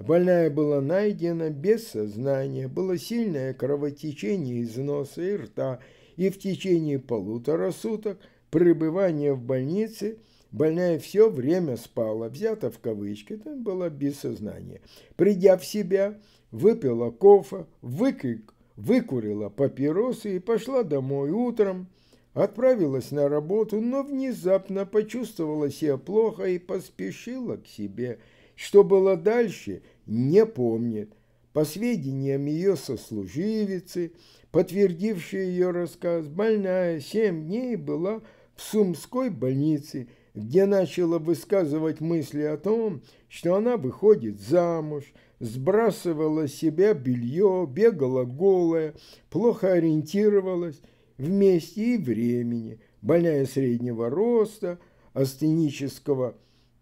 [SPEAKER 1] Больная была найдена без сознания, было сильное кровотечение из носа и рта, и в течение полутора суток пребывания в больнице больная все время спала, взята в кавычки, там была без сознания. Придя в себя, выпила кофе, выкрик, выкурила папиросы и пошла домой утром, отправилась на работу, но внезапно почувствовала себя плохо и поспешила к себе – что было дальше, не помнит. По сведениям ее сослуживицы, подтвердившей ее рассказ, больная семь дней была в Сумской больнице, где начала высказывать мысли о том, что она выходит замуж, сбрасывала с себя белье, бегала голая, плохо ориентировалась в месте и времени, больная среднего роста, астенического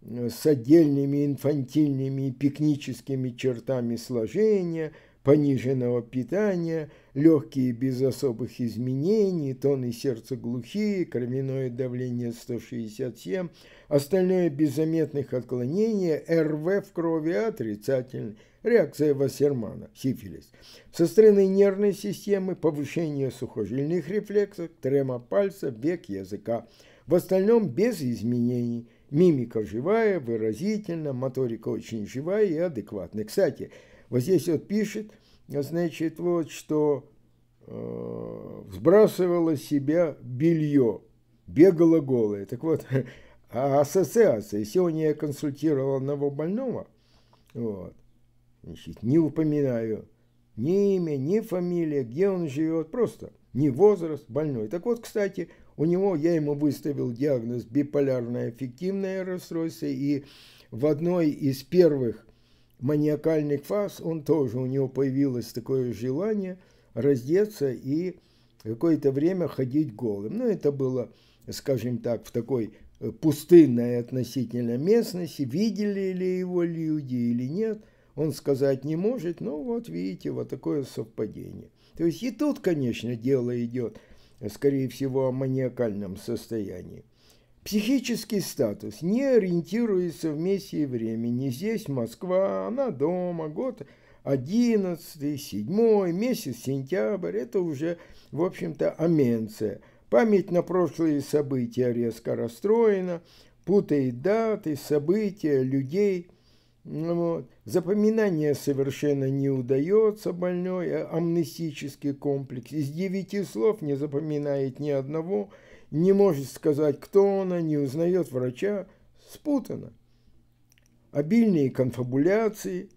[SPEAKER 1] с отдельными инфантильными и пикническими чертами сложения, пониженного питания, легкие без особых изменений, тоны сердца глухие, кровяное давление 167, остальное без заметных отклонений, РВ в крови отрицательный, реакция Вассермана, сифилис. Со стороны нервной системы повышение сухожильных рефлексов, трема пальца, бег языка. В остальном без изменений – Мимика живая, выразительна, моторика очень живая и адекватная. Кстати, вот здесь вот пишет, значит, вот что э, сбрасывала с себя белье, бегала голая. Так вот, а ассоциация. Сегодня я консультировал одного больного, вот, значит, не упоминаю ни имя, ни фамилия, где он живет, просто не возраст, больной. Так вот, кстати, у него я ему выставил диагноз биполярное аффективное расстройство, и в одной из первых маниакальных фаз он тоже, у него появилось такое желание раздеться и какое-то время ходить голым. Но ну, это было, скажем так, в такой э, пустынной относительно местности, видели ли его люди или нет, он сказать не может, но вот видите, вот такое совпадение. То есть и тут, конечно, дело идет Э, скорее всего, о аммониакальном состоянии. Психический статус не ориентируется в месте и времени. Здесь Москва, она дома, год 11, 7, месяц сентябрь. Это уже, в общем-то, аменция. Память на прошлые события резко расстроена, путает даты, события, людей – ну вот. Запоминание совершенно не удается больной, а амнестический комплекс. Из девяти слов не запоминает ни одного, не может сказать, кто она, не узнает врача. Спутано. Обильные конфабуляции,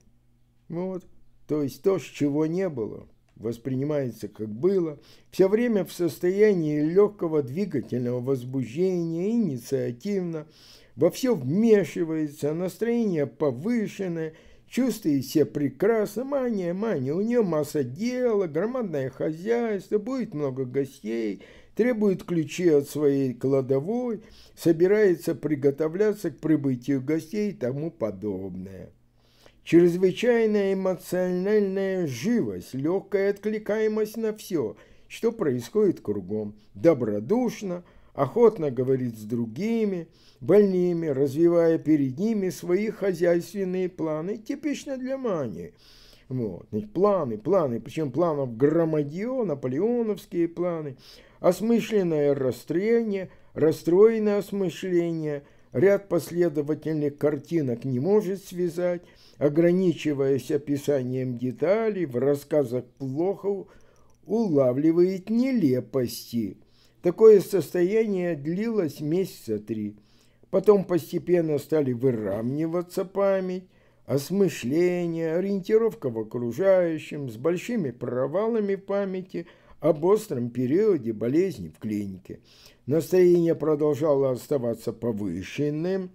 [SPEAKER 1] ну вот, то есть то, с чего не было, воспринимается как было, все время в состоянии легкого двигательного возбуждения, инициативно, во все вмешивается, настроение повышенное, чувствует себя прекрасно, мания, мания, у нее масса дела, громадное хозяйство, будет много гостей, требует ключи от своей кладовой, собирается приготовляться к прибытию гостей и тому подобное. Чрезвычайная эмоциональная живость, легкая откликаемость на все, что происходит кругом, добродушно, охотно говорит с другими, больными, развивая перед ними свои хозяйственные планы, типично для мании. Вот. планы, планы, причем планов громадье, наполеоновские планы, осмысленное расстроение, расстроенное осмышление, ряд последовательных картинок не может связать, ограничиваясь описанием деталей, в рассказах плохо улавливает нелепости, Такое состояние длилось месяца три. Потом постепенно стали выравниваться память, осмышление, ориентировка в окружающем с большими провалами памяти об остром периоде болезни в клинике. Настроение продолжало оставаться повышенным,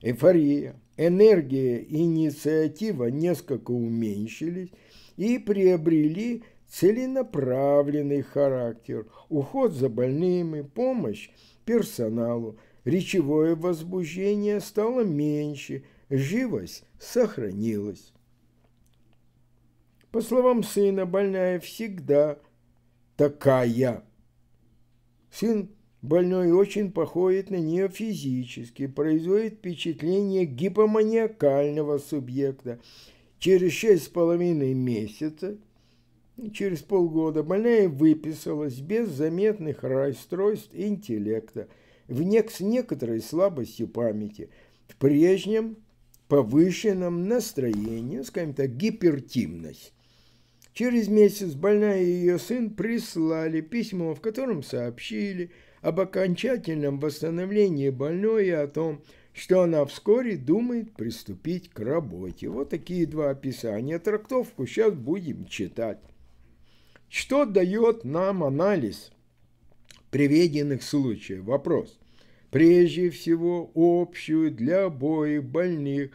[SPEAKER 1] эйфория, энергия и инициатива несколько уменьшились и приобрели целенаправленный характер, уход за больными, помощь персоналу, речевое возбуждение стало меньше, живость сохранилась. По словам сына, больная всегда такая. Сын больной очень походит на нее физически, производит впечатление гипоманиакального субъекта. Через шесть с половиной месяцев. Через полгода больная выписалась без заметных расстройств интеллекта, в нек с некоторой слабостью памяти, в прежнем повышенном настроении, ну, скажем так, гипертимность. Через месяц больная и ее сын прислали письмо, в котором сообщили об окончательном восстановлении больной и о том, что она вскоре думает приступить к работе. Вот такие два описания. Трактовку сейчас будем читать. Что дает нам анализ приведенных случаев? Вопрос. Прежде всего, общую для обоих больных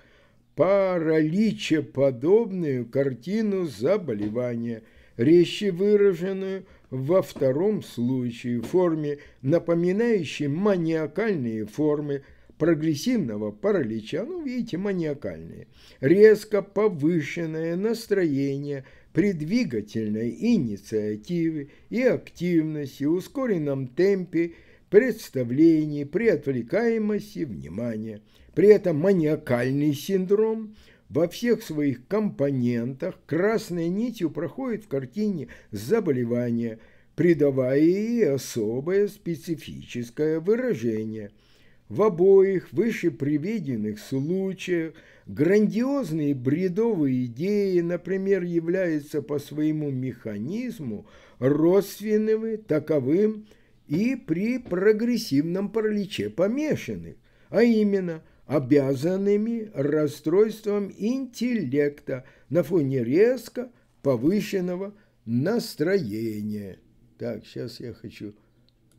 [SPEAKER 1] параличеподобную картину заболевания, резче выраженную во втором случае в форме, напоминающей маниакальные формы прогрессивного паралича, ну, видите, маниакальные, резко повышенное настроение – при двигательной инициативе и активности, ускоренном темпе, представлении, при отвлекаемости внимания. При этом маниакальный синдром во всех своих компонентах красной нитью проходит в картине заболевания, придавая ей особое специфическое выражение – в обоих выше приведенных случаях грандиозные бредовые идеи, например, являются по своему механизму родственными таковым и при прогрессивном параличе помешанных, а именно обязанными расстройством интеллекта на фоне резко повышенного настроения. Так, сейчас я хочу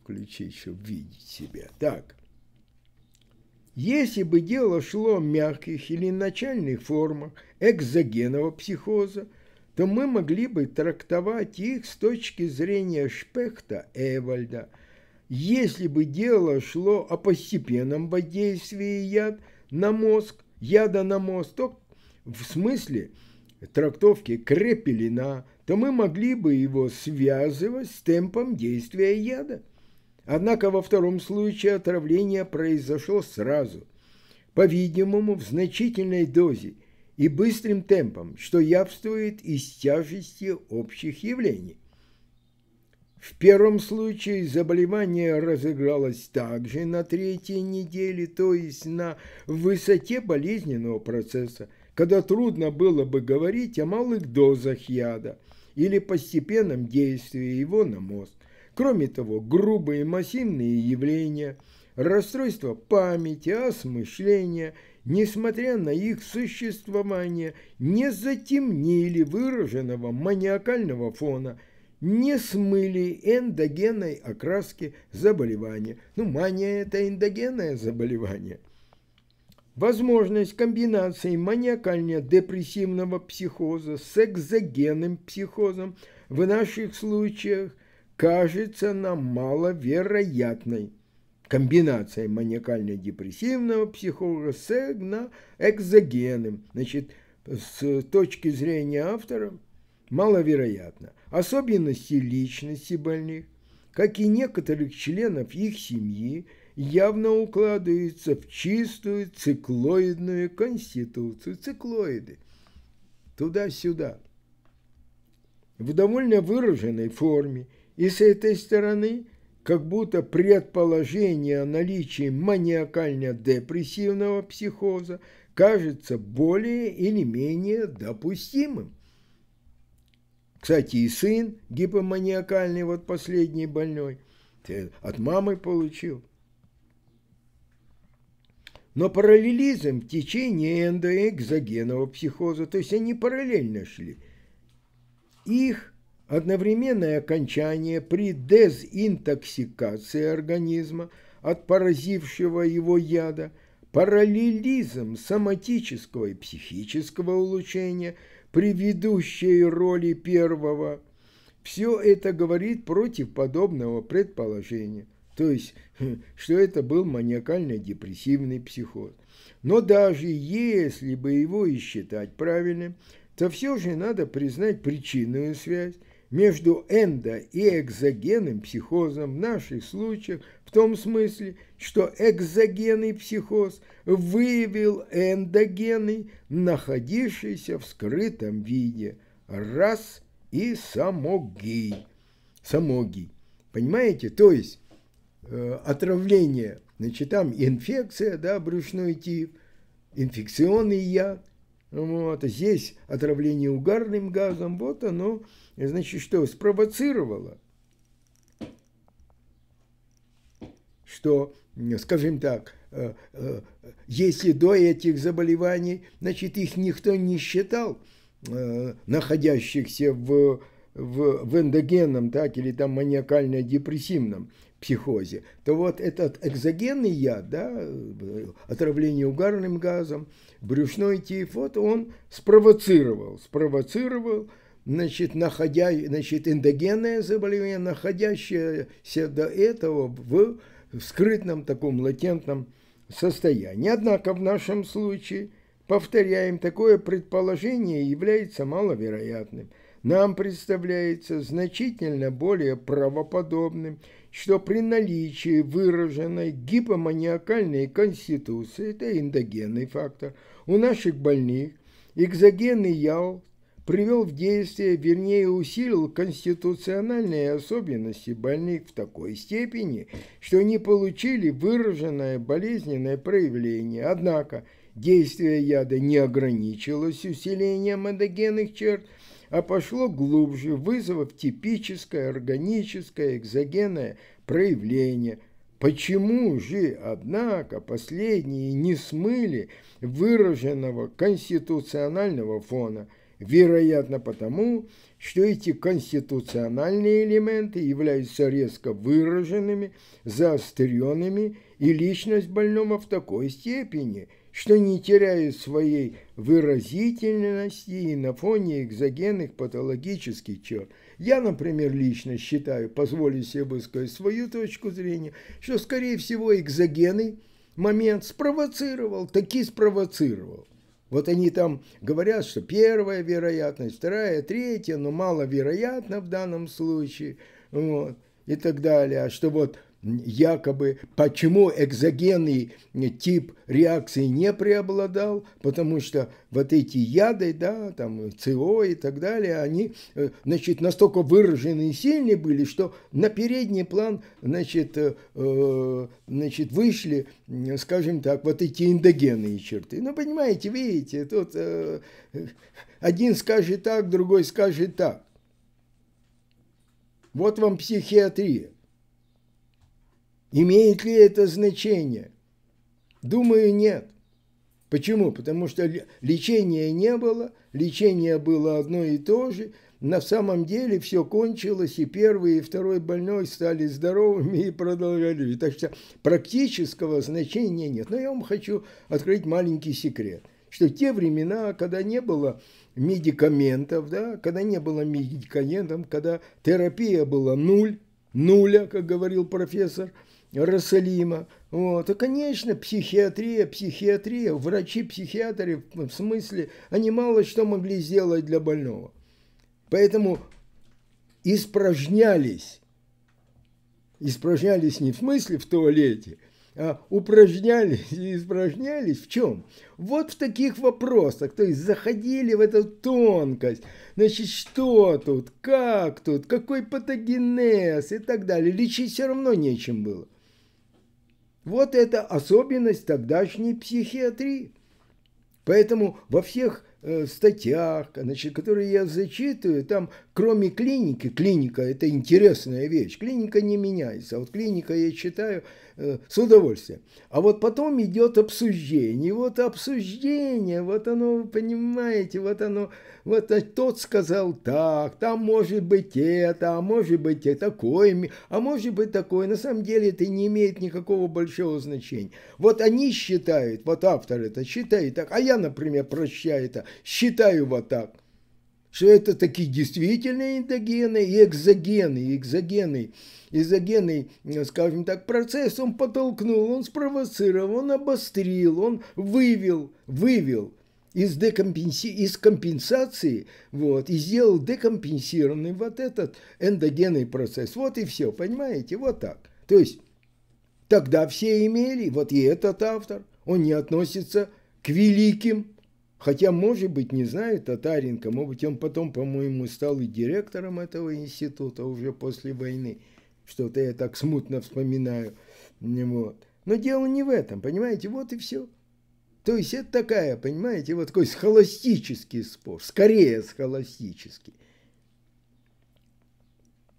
[SPEAKER 1] включить, чтобы видеть себя. Так. Если бы дело шло о мягких или начальных формах экзогенного психоза, то мы могли бы трактовать их с точки зрения Шпехта Эвальда. Если бы дело шло о постепенном воздействии яд на мозг, яда на мозг, то в смысле трактовки крепелина, то мы могли бы его связывать с темпом действия яда. Однако во втором случае отравление произошло сразу, по-видимому, в значительной дозе и быстрым темпом, что явствует из тяжести общих явлений. В первом случае заболевание разыгралось также на третьей неделе, то есть на высоте болезненного процесса, когда трудно было бы говорить о малых дозах яда или постепенном действии его на мозг. Кроме того, грубые массивные явления, расстройства памяти, осмышления, несмотря на их существование, не затемнили выраженного маниакального фона, не смыли эндогенной окраски заболевания. Ну, мания – это эндогенное заболевание – возможность комбинации маниакально-депрессивного психоза с экзогенным психозом в наших случаях кажется нам маловероятной комбинацией маниакально-депрессивного психолога с экзогенным. Значит, с точки зрения автора маловероятно. Особенности личности больных, как и некоторых членов их семьи, явно укладываются в чистую циклоидную конституцию. Циклоиды. Туда-сюда. В довольно выраженной форме – и с этой стороны, как будто предположение о наличии маниакально-депрессивного психоза кажется более или менее допустимым. Кстати, и сын гипоманиакальный, вот последний больной, от мамы получил. Но параллелизм в течение эндоэкзогенного психоза, то есть они параллельно шли. Их одновременное окончание при дезинтоксикации организма от поразившего его яда, параллелизм соматического и психического улучшения при ведущей роли первого. Все это говорит против подобного предположения, то есть, что это был маниакально-депрессивный психоз. Но даже если бы его и считать правильным, то все же надо признать причинную связь между эндо- и экзогенным психозом в наших случаях в том смысле, что экзогенный психоз выявил эндогенный, находившийся в скрытом виде, раз и самогий. Самогий. Понимаете? То есть э, отравление, значит, там инфекция, да, брюшной тип, инфекционный яд, ну, вот. Здесь отравление угарным газом, вот оно, значит, что спровоцировало, что, скажем так, э, э, если до этих заболеваний, значит, их никто не считал э, находящихся в, в, в эндогенном, так, или там маниакально-депрессивном психозе, то вот этот экзогенный яд, да, отравление угарным газом – брюшной тифот он спровоцировал, спровоцировал, значит, находя, значит, эндогенное заболевание, находящееся до этого в, в скрытном таком латентном состоянии. Однако в нашем случае, повторяем, такое предположение является маловероятным. Нам представляется значительно более правоподобным – что при наличии выраженной гипоманиакальной конституции, это эндогенный фактор, у наших больных экзогенный ял привел в действие, вернее усилил конституциональные особенности больных в такой степени, что они получили выраженное болезненное проявление. Однако действие яда не ограничилось усилением эндогенных черт – а пошло глубже, вызвав типическое органическое экзогенное проявление. Почему же, однако, последние не смыли выраженного конституционального фона? Вероятно, потому, что эти конституциональные элементы являются резко выраженными, заостренными, и личность больного в такой степени – что не теряют своей выразительности и на фоне экзогенных патологических черт. Я, например, лично считаю, позволю себе высказать свою точку зрения, что, скорее всего, экзогенный момент спровоцировал, таки спровоцировал. Вот они там говорят, что первая вероятность, вторая, третья, но маловероятно в данном случае, вот, и так далее. А что вот якобы, почему экзогенный тип реакции не преобладал, потому что вот эти яды, да, там, ЦО и так далее, они, э, значит, настолько выражены и сильны были, что на передний план, значит, э, э значит, вышли, скажем так, вот эти эндогенные черты. Ну, понимаете, видите, тут э, один скажет так, другой скажет так. Вот вам психиатрия. Имеет ли это значение? Думаю, нет. Почему? Потому что лечения не было, лечение было одно и то же. На самом деле все кончилось, и первый, и второй больной стали здоровыми и продолжали Так что практического значения нет. Но я вам хочу открыть маленький секрет, что те времена, когда не было медикаментов, да, когда не было медикаментов, когда терапия была нуль, нуля, как говорил профессор – Иерусалима. Вот. И, конечно, психиатрия, психиатрия, врачи-психиатры, в смысле, они мало что могли сделать для больного. Поэтому испражнялись. Испражнялись не в смысле в туалете, а упражнялись и испражнялись в чем? Вот в таких вопросах, то есть заходили в эту тонкость, значит, что тут, как тут, какой патогенез и так далее. Лечить все равно нечем было. Вот это особенность тогдашней психиатрии. Поэтому во всех э, статьях, значит, которые я зачитываю, там кроме клиники, клиника – это интересная вещь, клиника не меняется, вот клиника я читаю – Э, с удовольствием. А вот потом идет обсуждение. Вот обсуждение, вот оно, вы понимаете, вот оно, вот э, тот сказал так, там может быть это, а может быть и такое, а может быть такое. На самом деле это не имеет никакого большого значения. Вот они считают, вот автор это считает так, а я, например, прощаю это, считаю вот так что это такие действительно эндогены и экзогены. Экзогены изогенный, э, скажем так, процесс он подтолкнул, он спровоцировал, он обострил, он вывел, вывел из, декомпенси... из компенсации вот, и сделал декомпенсированный вот этот эндогенный процесс. Вот и все, понимаете? Вот так. То есть тогда все имели, вот и этот автор, он не относится к великим, хотя, может быть, не знаю Татаренко, может быть, он потом, по-моему, стал и директором этого института уже после войны. Что-то я так смутно вспоминаю. Вот. Но дело не в этом, понимаете, вот и все. То есть это такая, понимаете, вот такой схоластический спор, скорее схоластический.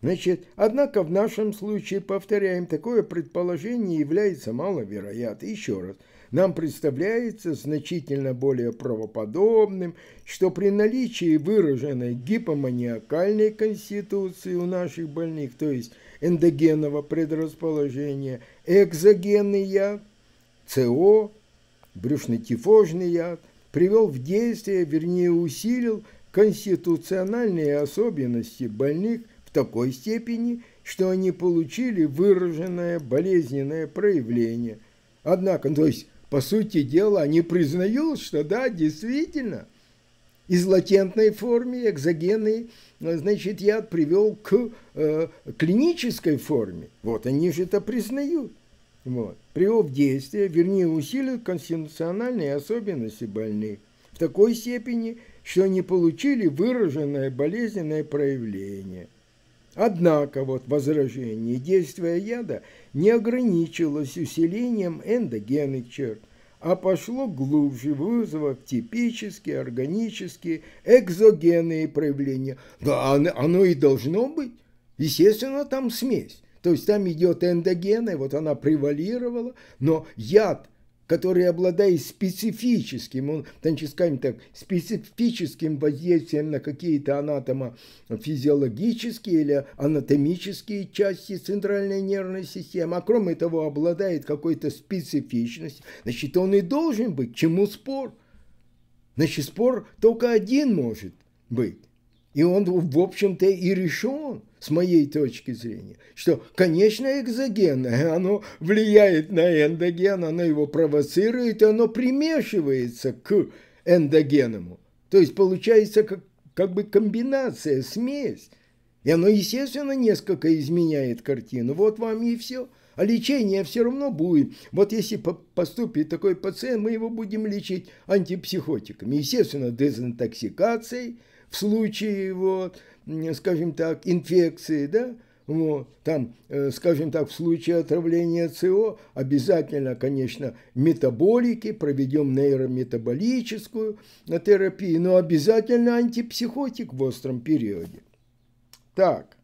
[SPEAKER 1] Значит, однако в нашем случае, повторяем, такое предположение является маловероятным. Еще раз, нам представляется значительно более правоподобным, что при наличии выраженной гипоманиакальной конституции у наших больных, то есть эндогенного предрасположения, экзогенный яд, СО, брюшно-тифожный яд, привел в действие, вернее усилил конституциональные особенности больных в такой степени, что они получили выраженное болезненное проявление. Однако, то есть, по сути дела, они признают, что да, действительно, из латентной формы экзогенный, э, значит, яд привел к э, клинической форме. Вот они же это признают. Вот. Привел в действие, вернее, усилил конституциональные особенности больных в такой степени, что они получили выраженное болезненное проявление. Однако вот возражение действия яда не ограничилось усилением эндогенных черт, а пошло глубже, вызвав типические, органические, экзогенные проявления. Да, оно, оно и должно быть. Естественно, там смесь. То есть там идет эндогенная, вот она превалировала, но яд который обладает специфическим, он, значит, скажем так, специфическим воздействием на какие-то анатомо-физиологические или анатомические части центральной нервной системы, а кроме того обладает какой-то специфичностью, значит, он и должен быть. Чему спор? Значит, спор только один может быть. И он, в общем-то, и решен, с моей точки зрения, что, конечно, экзогенное, э, оно влияет на эндоген, оно его провоцирует, и оно примешивается к эндогенному. То есть получается как, как бы комбинация, смесь. И оно, естественно, несколько изменяет картину. Вот вам и все. А лечение все равно будет. Вот если поступит такой пациент, мы его будем лечить антипсихотиками. Естественно, дезинтоксикацией – в случае его, скажем так, инфекции, да, вот, там, э, скажем так, в случае отравления ЦО обязательно, конечно, метаболики, проведем нейрометаболическую терапию, но обязательно антипсихотик в остром периоде. Так,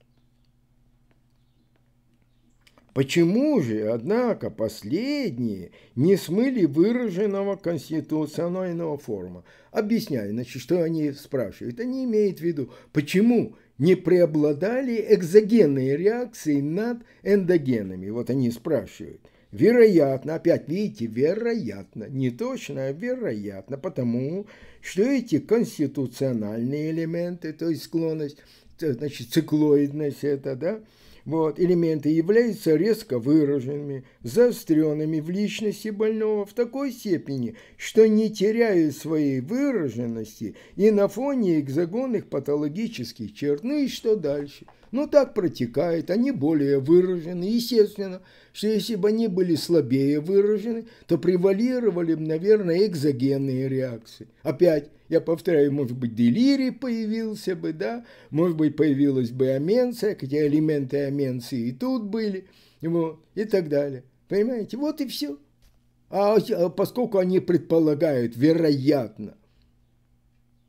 [SPEAKER 1] Почему же, однако, последние не смыли выраженного конституционального форма? Объясняю, значит, что они спрашивают. Они имеют в виду, почему не преобладали экзогенные реакции над эндогенами? Вот они спрашивают. Вероятно, опять видите, вероятно, не точно, а вероятно, потому что эти конституциональные элементы, то есть склонность, значит, циклоидность это, да, вот, элементы являются резко выраженными, заостренными в личности больного в такой степени, что не теряют своей выраженности и на фоне экзагонных патологических черных, ну что дальше? Но так протекает, они более выражены. Естественно, что если бы они были слабее выражены, то превалировали бы, наверное, экзогенные реакции. Опять, я повторяю, может быть, делирий появился бы, да, может быть, появилась бы аменция, хотя элементы аменции и тут были, вот, и так далее. Понимаете, вот и все. А, а поскольку они предполагают, вероятно,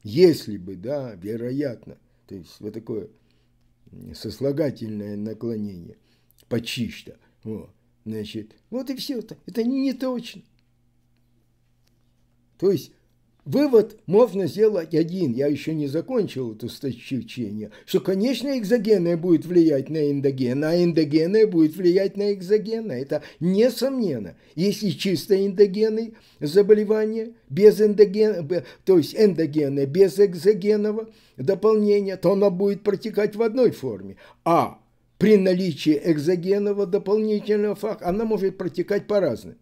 [SPEAKER 1] если бы, да, вероятно, то есть вот такое – сослагательное наклонение, почище, Вот, значит, вот и все-то. Это не точно. То есть Вывод можно сделать один, я еще не закончил это статьевчение, что, конечно, экзогенное будет влиять на эндогенное, а эндогенное будет влиять на экзогенное. Это несомненно. Если чисто эндогенное заболевание, без эндогена, то есть эндогенное без экзогенного дополнения, то оно будет протекать в одной форме. А при наличии экзогенного дополнительного факта оно может протекать по-разному.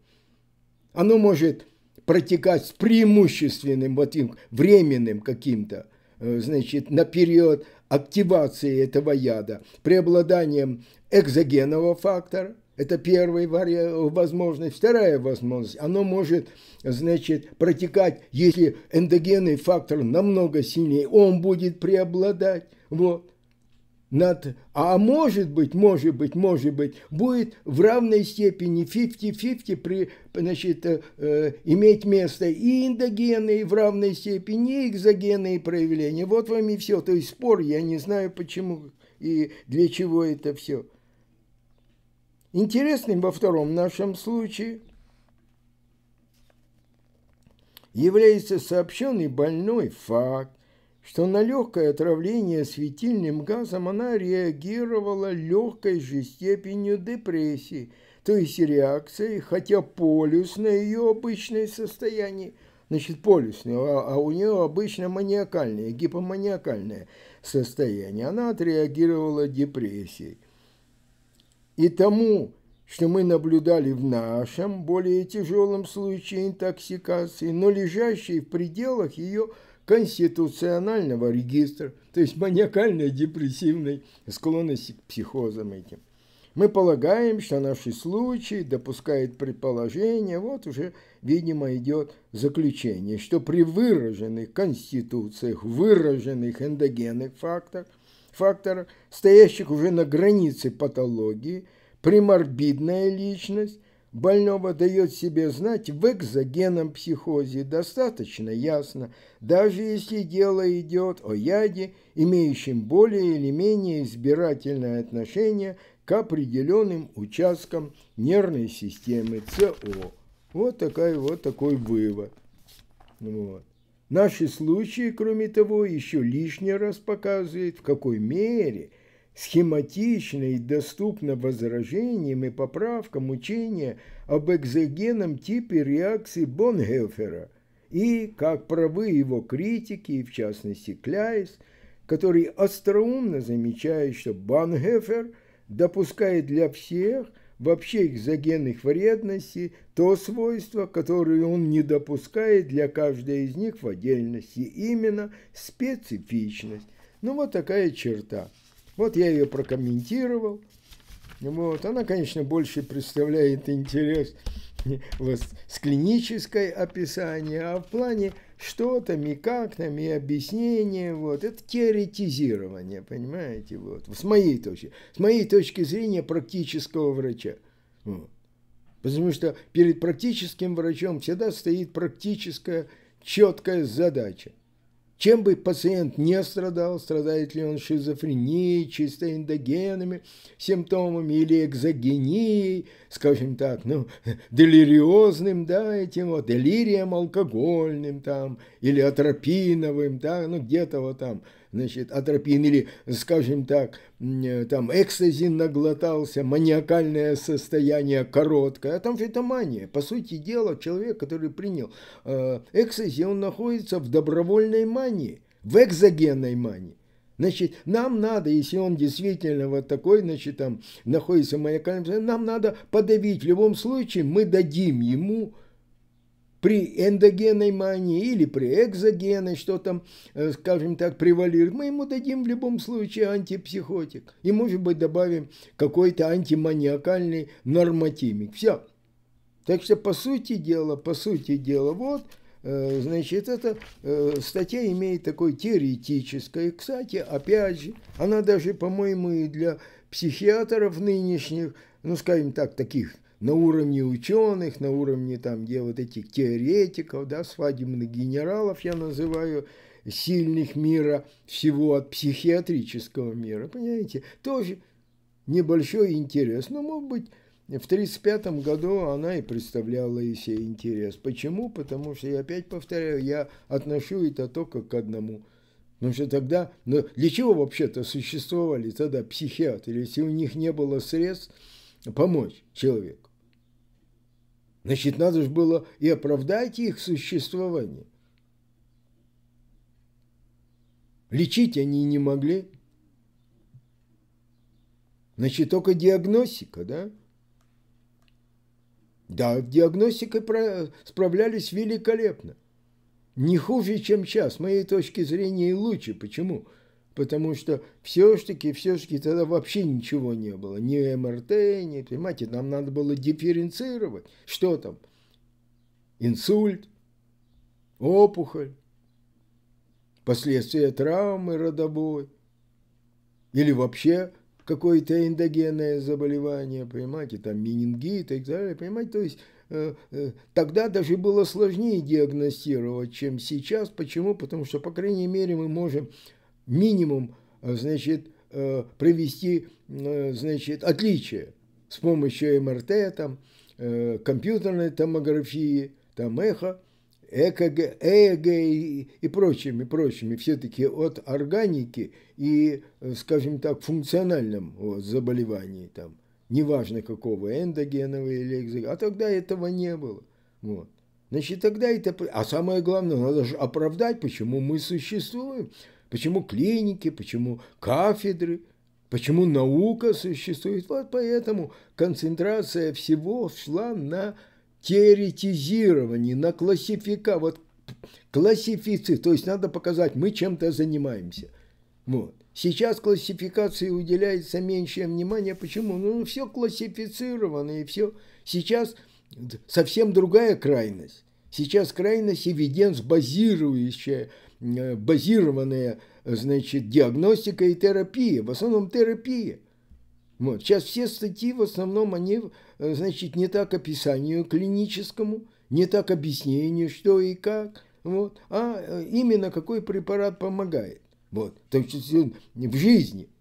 [SPEAKER 1] Оно может протекать с преимущественным вот им временным каким-то, э, значит, на период активации этого яда, преобладанием экзогенного фактора, это первая возможность. Вторая возможность, оно может, значит, протекать, если эндогенный фактор намного сильнее, он будет преобладать. Вот над, а может быть, может быть, может быть, будет в равной степени 50-50 при, значит, э, э, иметь место и эндогенные в равной степени, и экзогенные проявления. Вот вам и все. То есть спор, я не знаю почему и для чего это все. Интересным во втором нашем случае является сообщенный больной факт, что на легкое отравление светильным газом она реагировала легкой же степенью депрессии, то есть реакцией, хотя полюс на ее обычное состояние, значит полюсное, а у нее обычно маниакальное, гипоманиакальное состояние, она отреагировала депрессией. И тому, что мы наблюдали в нашем более тяжелом случае интоксикации, но лежащей в пределах ее конституционального регистра, то есть маниакальной депрессивной склонности к психозам этим. Мы полагаем, что наши случаи допускает предположение, вот уже, видимо, идет заключение, что при выраженных конституциях, выраженных эндогенных факторах, факторах, стоящих уже на границе патологии, приморбидная личность больного дает себе знать в экзогенном психозе достаточно ясно, даже если дело идет о яде, имеющем более или менее избирательное отношение к определенным участкам нервной системы ЦО. Вот, такой вот такой вывод. Вот. Наши случаи, кроме того, еще лишний раз показывают, в какой мере схематично и доступно возражениям и поправкам учения об экзогенном типе реакции Бонгельфера и, как правы его критики, и в частности Кляйс, который остроумно замечает, что Бонгельфер допускает для всех вообще экзогенных вредностей то свойство, которое он не допускает для каждой из них в отдельности, именно специфичность. Ну вот такая черта – вот я ее прокомментировал. Вот. Она, конечно, больше представляет интерес вот, с клинической описание, а в плане что там и как там и объяснение, вот, это теоретизирование, понимаете, вот, с моей точки, с моей точки зрения практического врача. Вот. Потому что перед практическим врачом всегда стоит практическая четкая задача – чем бы пациент не страдал, страдает ли он шизофренией, чисто эндогенными симптомами или экзогенией, скажем так, ну, делириозным, да, этим вот, делирием алкогольным там, или атропиновым, да, ну, где-то вот там, значит, атропин или, скажем так, э, там экстазин наглотался, маниакальное состояние короткое, а там фитомания. По сути дела, человек, который принял э, экстази, он находится в добровольной мании, в экзогенной мании. Значит, нам надо, если он действительно вот такой, значит, там находится маякальным, нам надо подавить. В любом случае мы дадим ему при эндогенной мании или при экзогенной, что там, э, скажем так, превалирует, мы ему дадим в любом случае антипсихотик. И, может быть, добавим какой-то антиманиакальный норматимик. Все. Так что, по сути дела, по сути дела, вот, э, значит, эта э, статья имеет такой теоретическое. Кстати, опять же, она даже, по-моему, и для психиатров нынешних, ну, скажем так, таких – на уровне ученых, на уровне там, где вот этих теоретиков, да, свадебных генералов я называю, сильных мира всего от психиатрического мира, понимаете, тоже небольшой интерес, но, может быть, в 1935 году она и представляла и себе интерес. Почему? Потому что, я опять повторяю, я отношу это только к одному. Потому ну, что тогда, ну, для чего вообще-то существовали тогда психиатры, если у них не было средств помочь человеку? Значит, надо же было и оправдать их существование. Лечить они не могли. Значит, только диагностика, да? Да, диагностикой справлялись великолепно. Не хуже, чем сейчас, с моей точки зрения, и лучше. Почему? Почему? потому что все-таки, все-таки тогда вообще ничего не было, ни МРТ, ни, понимаете, нам надо было дифференцировать, что там, инсульт, опухоль, последствия травмы родовой, или вообще какое-то эндогенное заболевание, понимаете, там менингит и так далее, понимаете, то есть э, э, тогда даже было сложнее диагностировать, чем сейчас. Почему? Потому что, по крайней мере, мы можем минимум, э, значит, э, провести, э, значит, отличие с помощью МРТ, там, компьютерной томографии, там, эхо, ЭКГ, ЭЭГ и, прочими, прочими, все-таки от органики и, скажем так, функциональном вот, заболевании, там, неважно какого, эндогенного или экзогенного, а тогда этого не было. Вот. Значит, тогда это... А самое главное, надо же оправдать, почему мы существуем почему клиники, почему кафедры, почему наука существует. Вот поэтому концентрация всего шла на теоретизирование, на классифика, вот классифицировать, то есть надо показать, мы чем-то занимаемся. Вот. Сейчас классификации уделяется меньшее внимание. Почему? Ну, ну все классифицировано, и все. Сейчас совсем другая крайность. Сейчас крайность эвиденс-базирующая – Э, базированная, значит, диагностика и терапия, в основном терапия. Вот. Сейчас все статьи в основном, они, э, значит, не так описанию клиническому, не так объяснению, что и как, вот, а э, именно какой препарат помогает. Вот. Так что в жизни –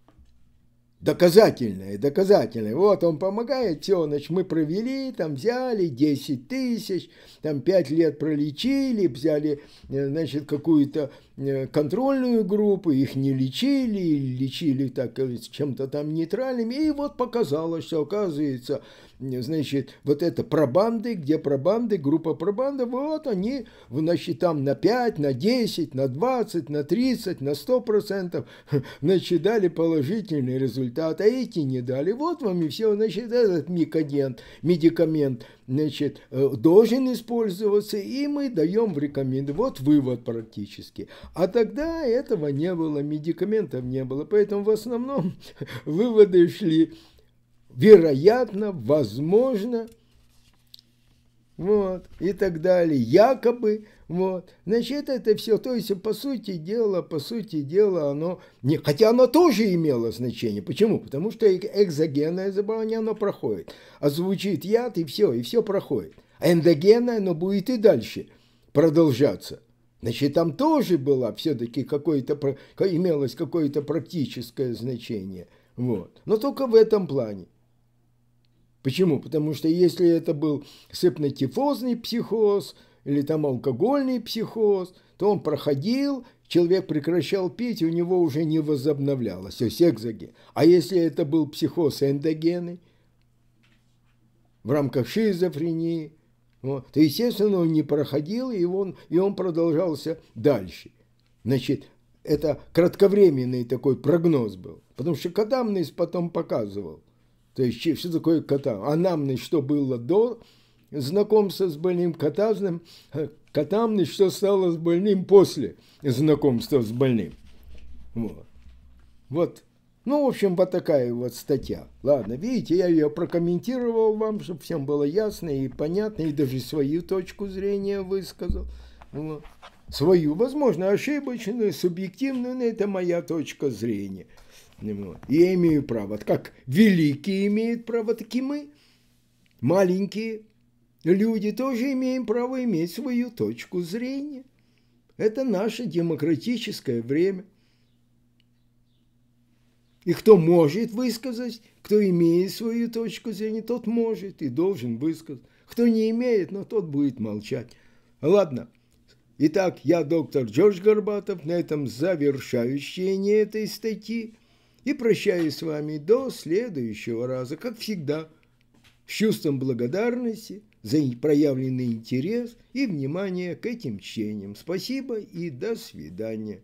[SPEAKER 1] доказательное, доказательное. Вот он помогает, теноч, мы провели, там взяли 10 тысяч, там 5 лет пролечили, взяли, э, значит, какую-то Э, контрольную группу, их не лечили, лечили так э, чем-то там нейтральным, и вот показалось, что оказывается, э, значит, вот это пробанды, где пробанды, группа пробанды, вот они, значит, там на 5, на 10, на 20, на 30, на 100 процентов, значит, дали положительный результат, а эти не дали, вот вам и все, значит, этот микодент, медикамент, значит, должен использоваться, и мы даем в рекомендации, вот вывод практически. А тогда этого не было, медикаментов не было. Поэтому в основном выводы шли вероятно, возможно, вот, и так далее, якобы, вот. Значит, это все, то есть, по сути дела, по сути дела, оно, не, хотя оно тоже имело значение. Почему? Потому что экзогенное заболевание, оно проходит. А звучит яд, и все, и все проходит. А эндогенное, оно будет и дальше продолжаться. Значит, там тоже было все-таки какое-то, имелось какое-то практическое значение. Вот. Но только в этом плане. Почему? Потому что если это был сыпнотифозный психоз или там алкогольный психоз, то он проходил, человек прекращал пить, и у него уже не возобновлялось. То есть экзоген. А если это был психоз эндогенный, в рамках шизофрении – вот. То, естественно, он не проходил, и он, и он продолжался дальше. Значит, это кратковременный такой прогноз был. Потому что катамнез потом показывал. То есть, что такое катамнез? Анамнез, что было до знакомства с больным катазным, катамнез, что стало с больным после знакомства с больным. Вот. Вот ну, в общем, вот такая вот статья. Ладно, видите, я ее прокомментировал вам, чтобы всем было ясно и понятно, и даже свою точку зрения высказал. Вот. Ну, свою, возможно, ошибочную, субъективную, но это моя точка зрения. Вот. Ну, я имею право. Как великие имеют право, так и мы, маленькие люди, тоже имеем право иметь свою точку зрения. Это наше демократическое время – и кто может высказать, кто имеет свою точку зрения, тот может и должен высказать. Кто не имеет, но тот будет молчать. Ладно. Итак, я доктор Джордж Горбатов, на этом завершаю чтение этой статьи и прощаюсь с вами до следующего раза, как всегда, с чувством благодарности за проявленный интерес и внимание к этим чтениям. Спасибо и до свидания.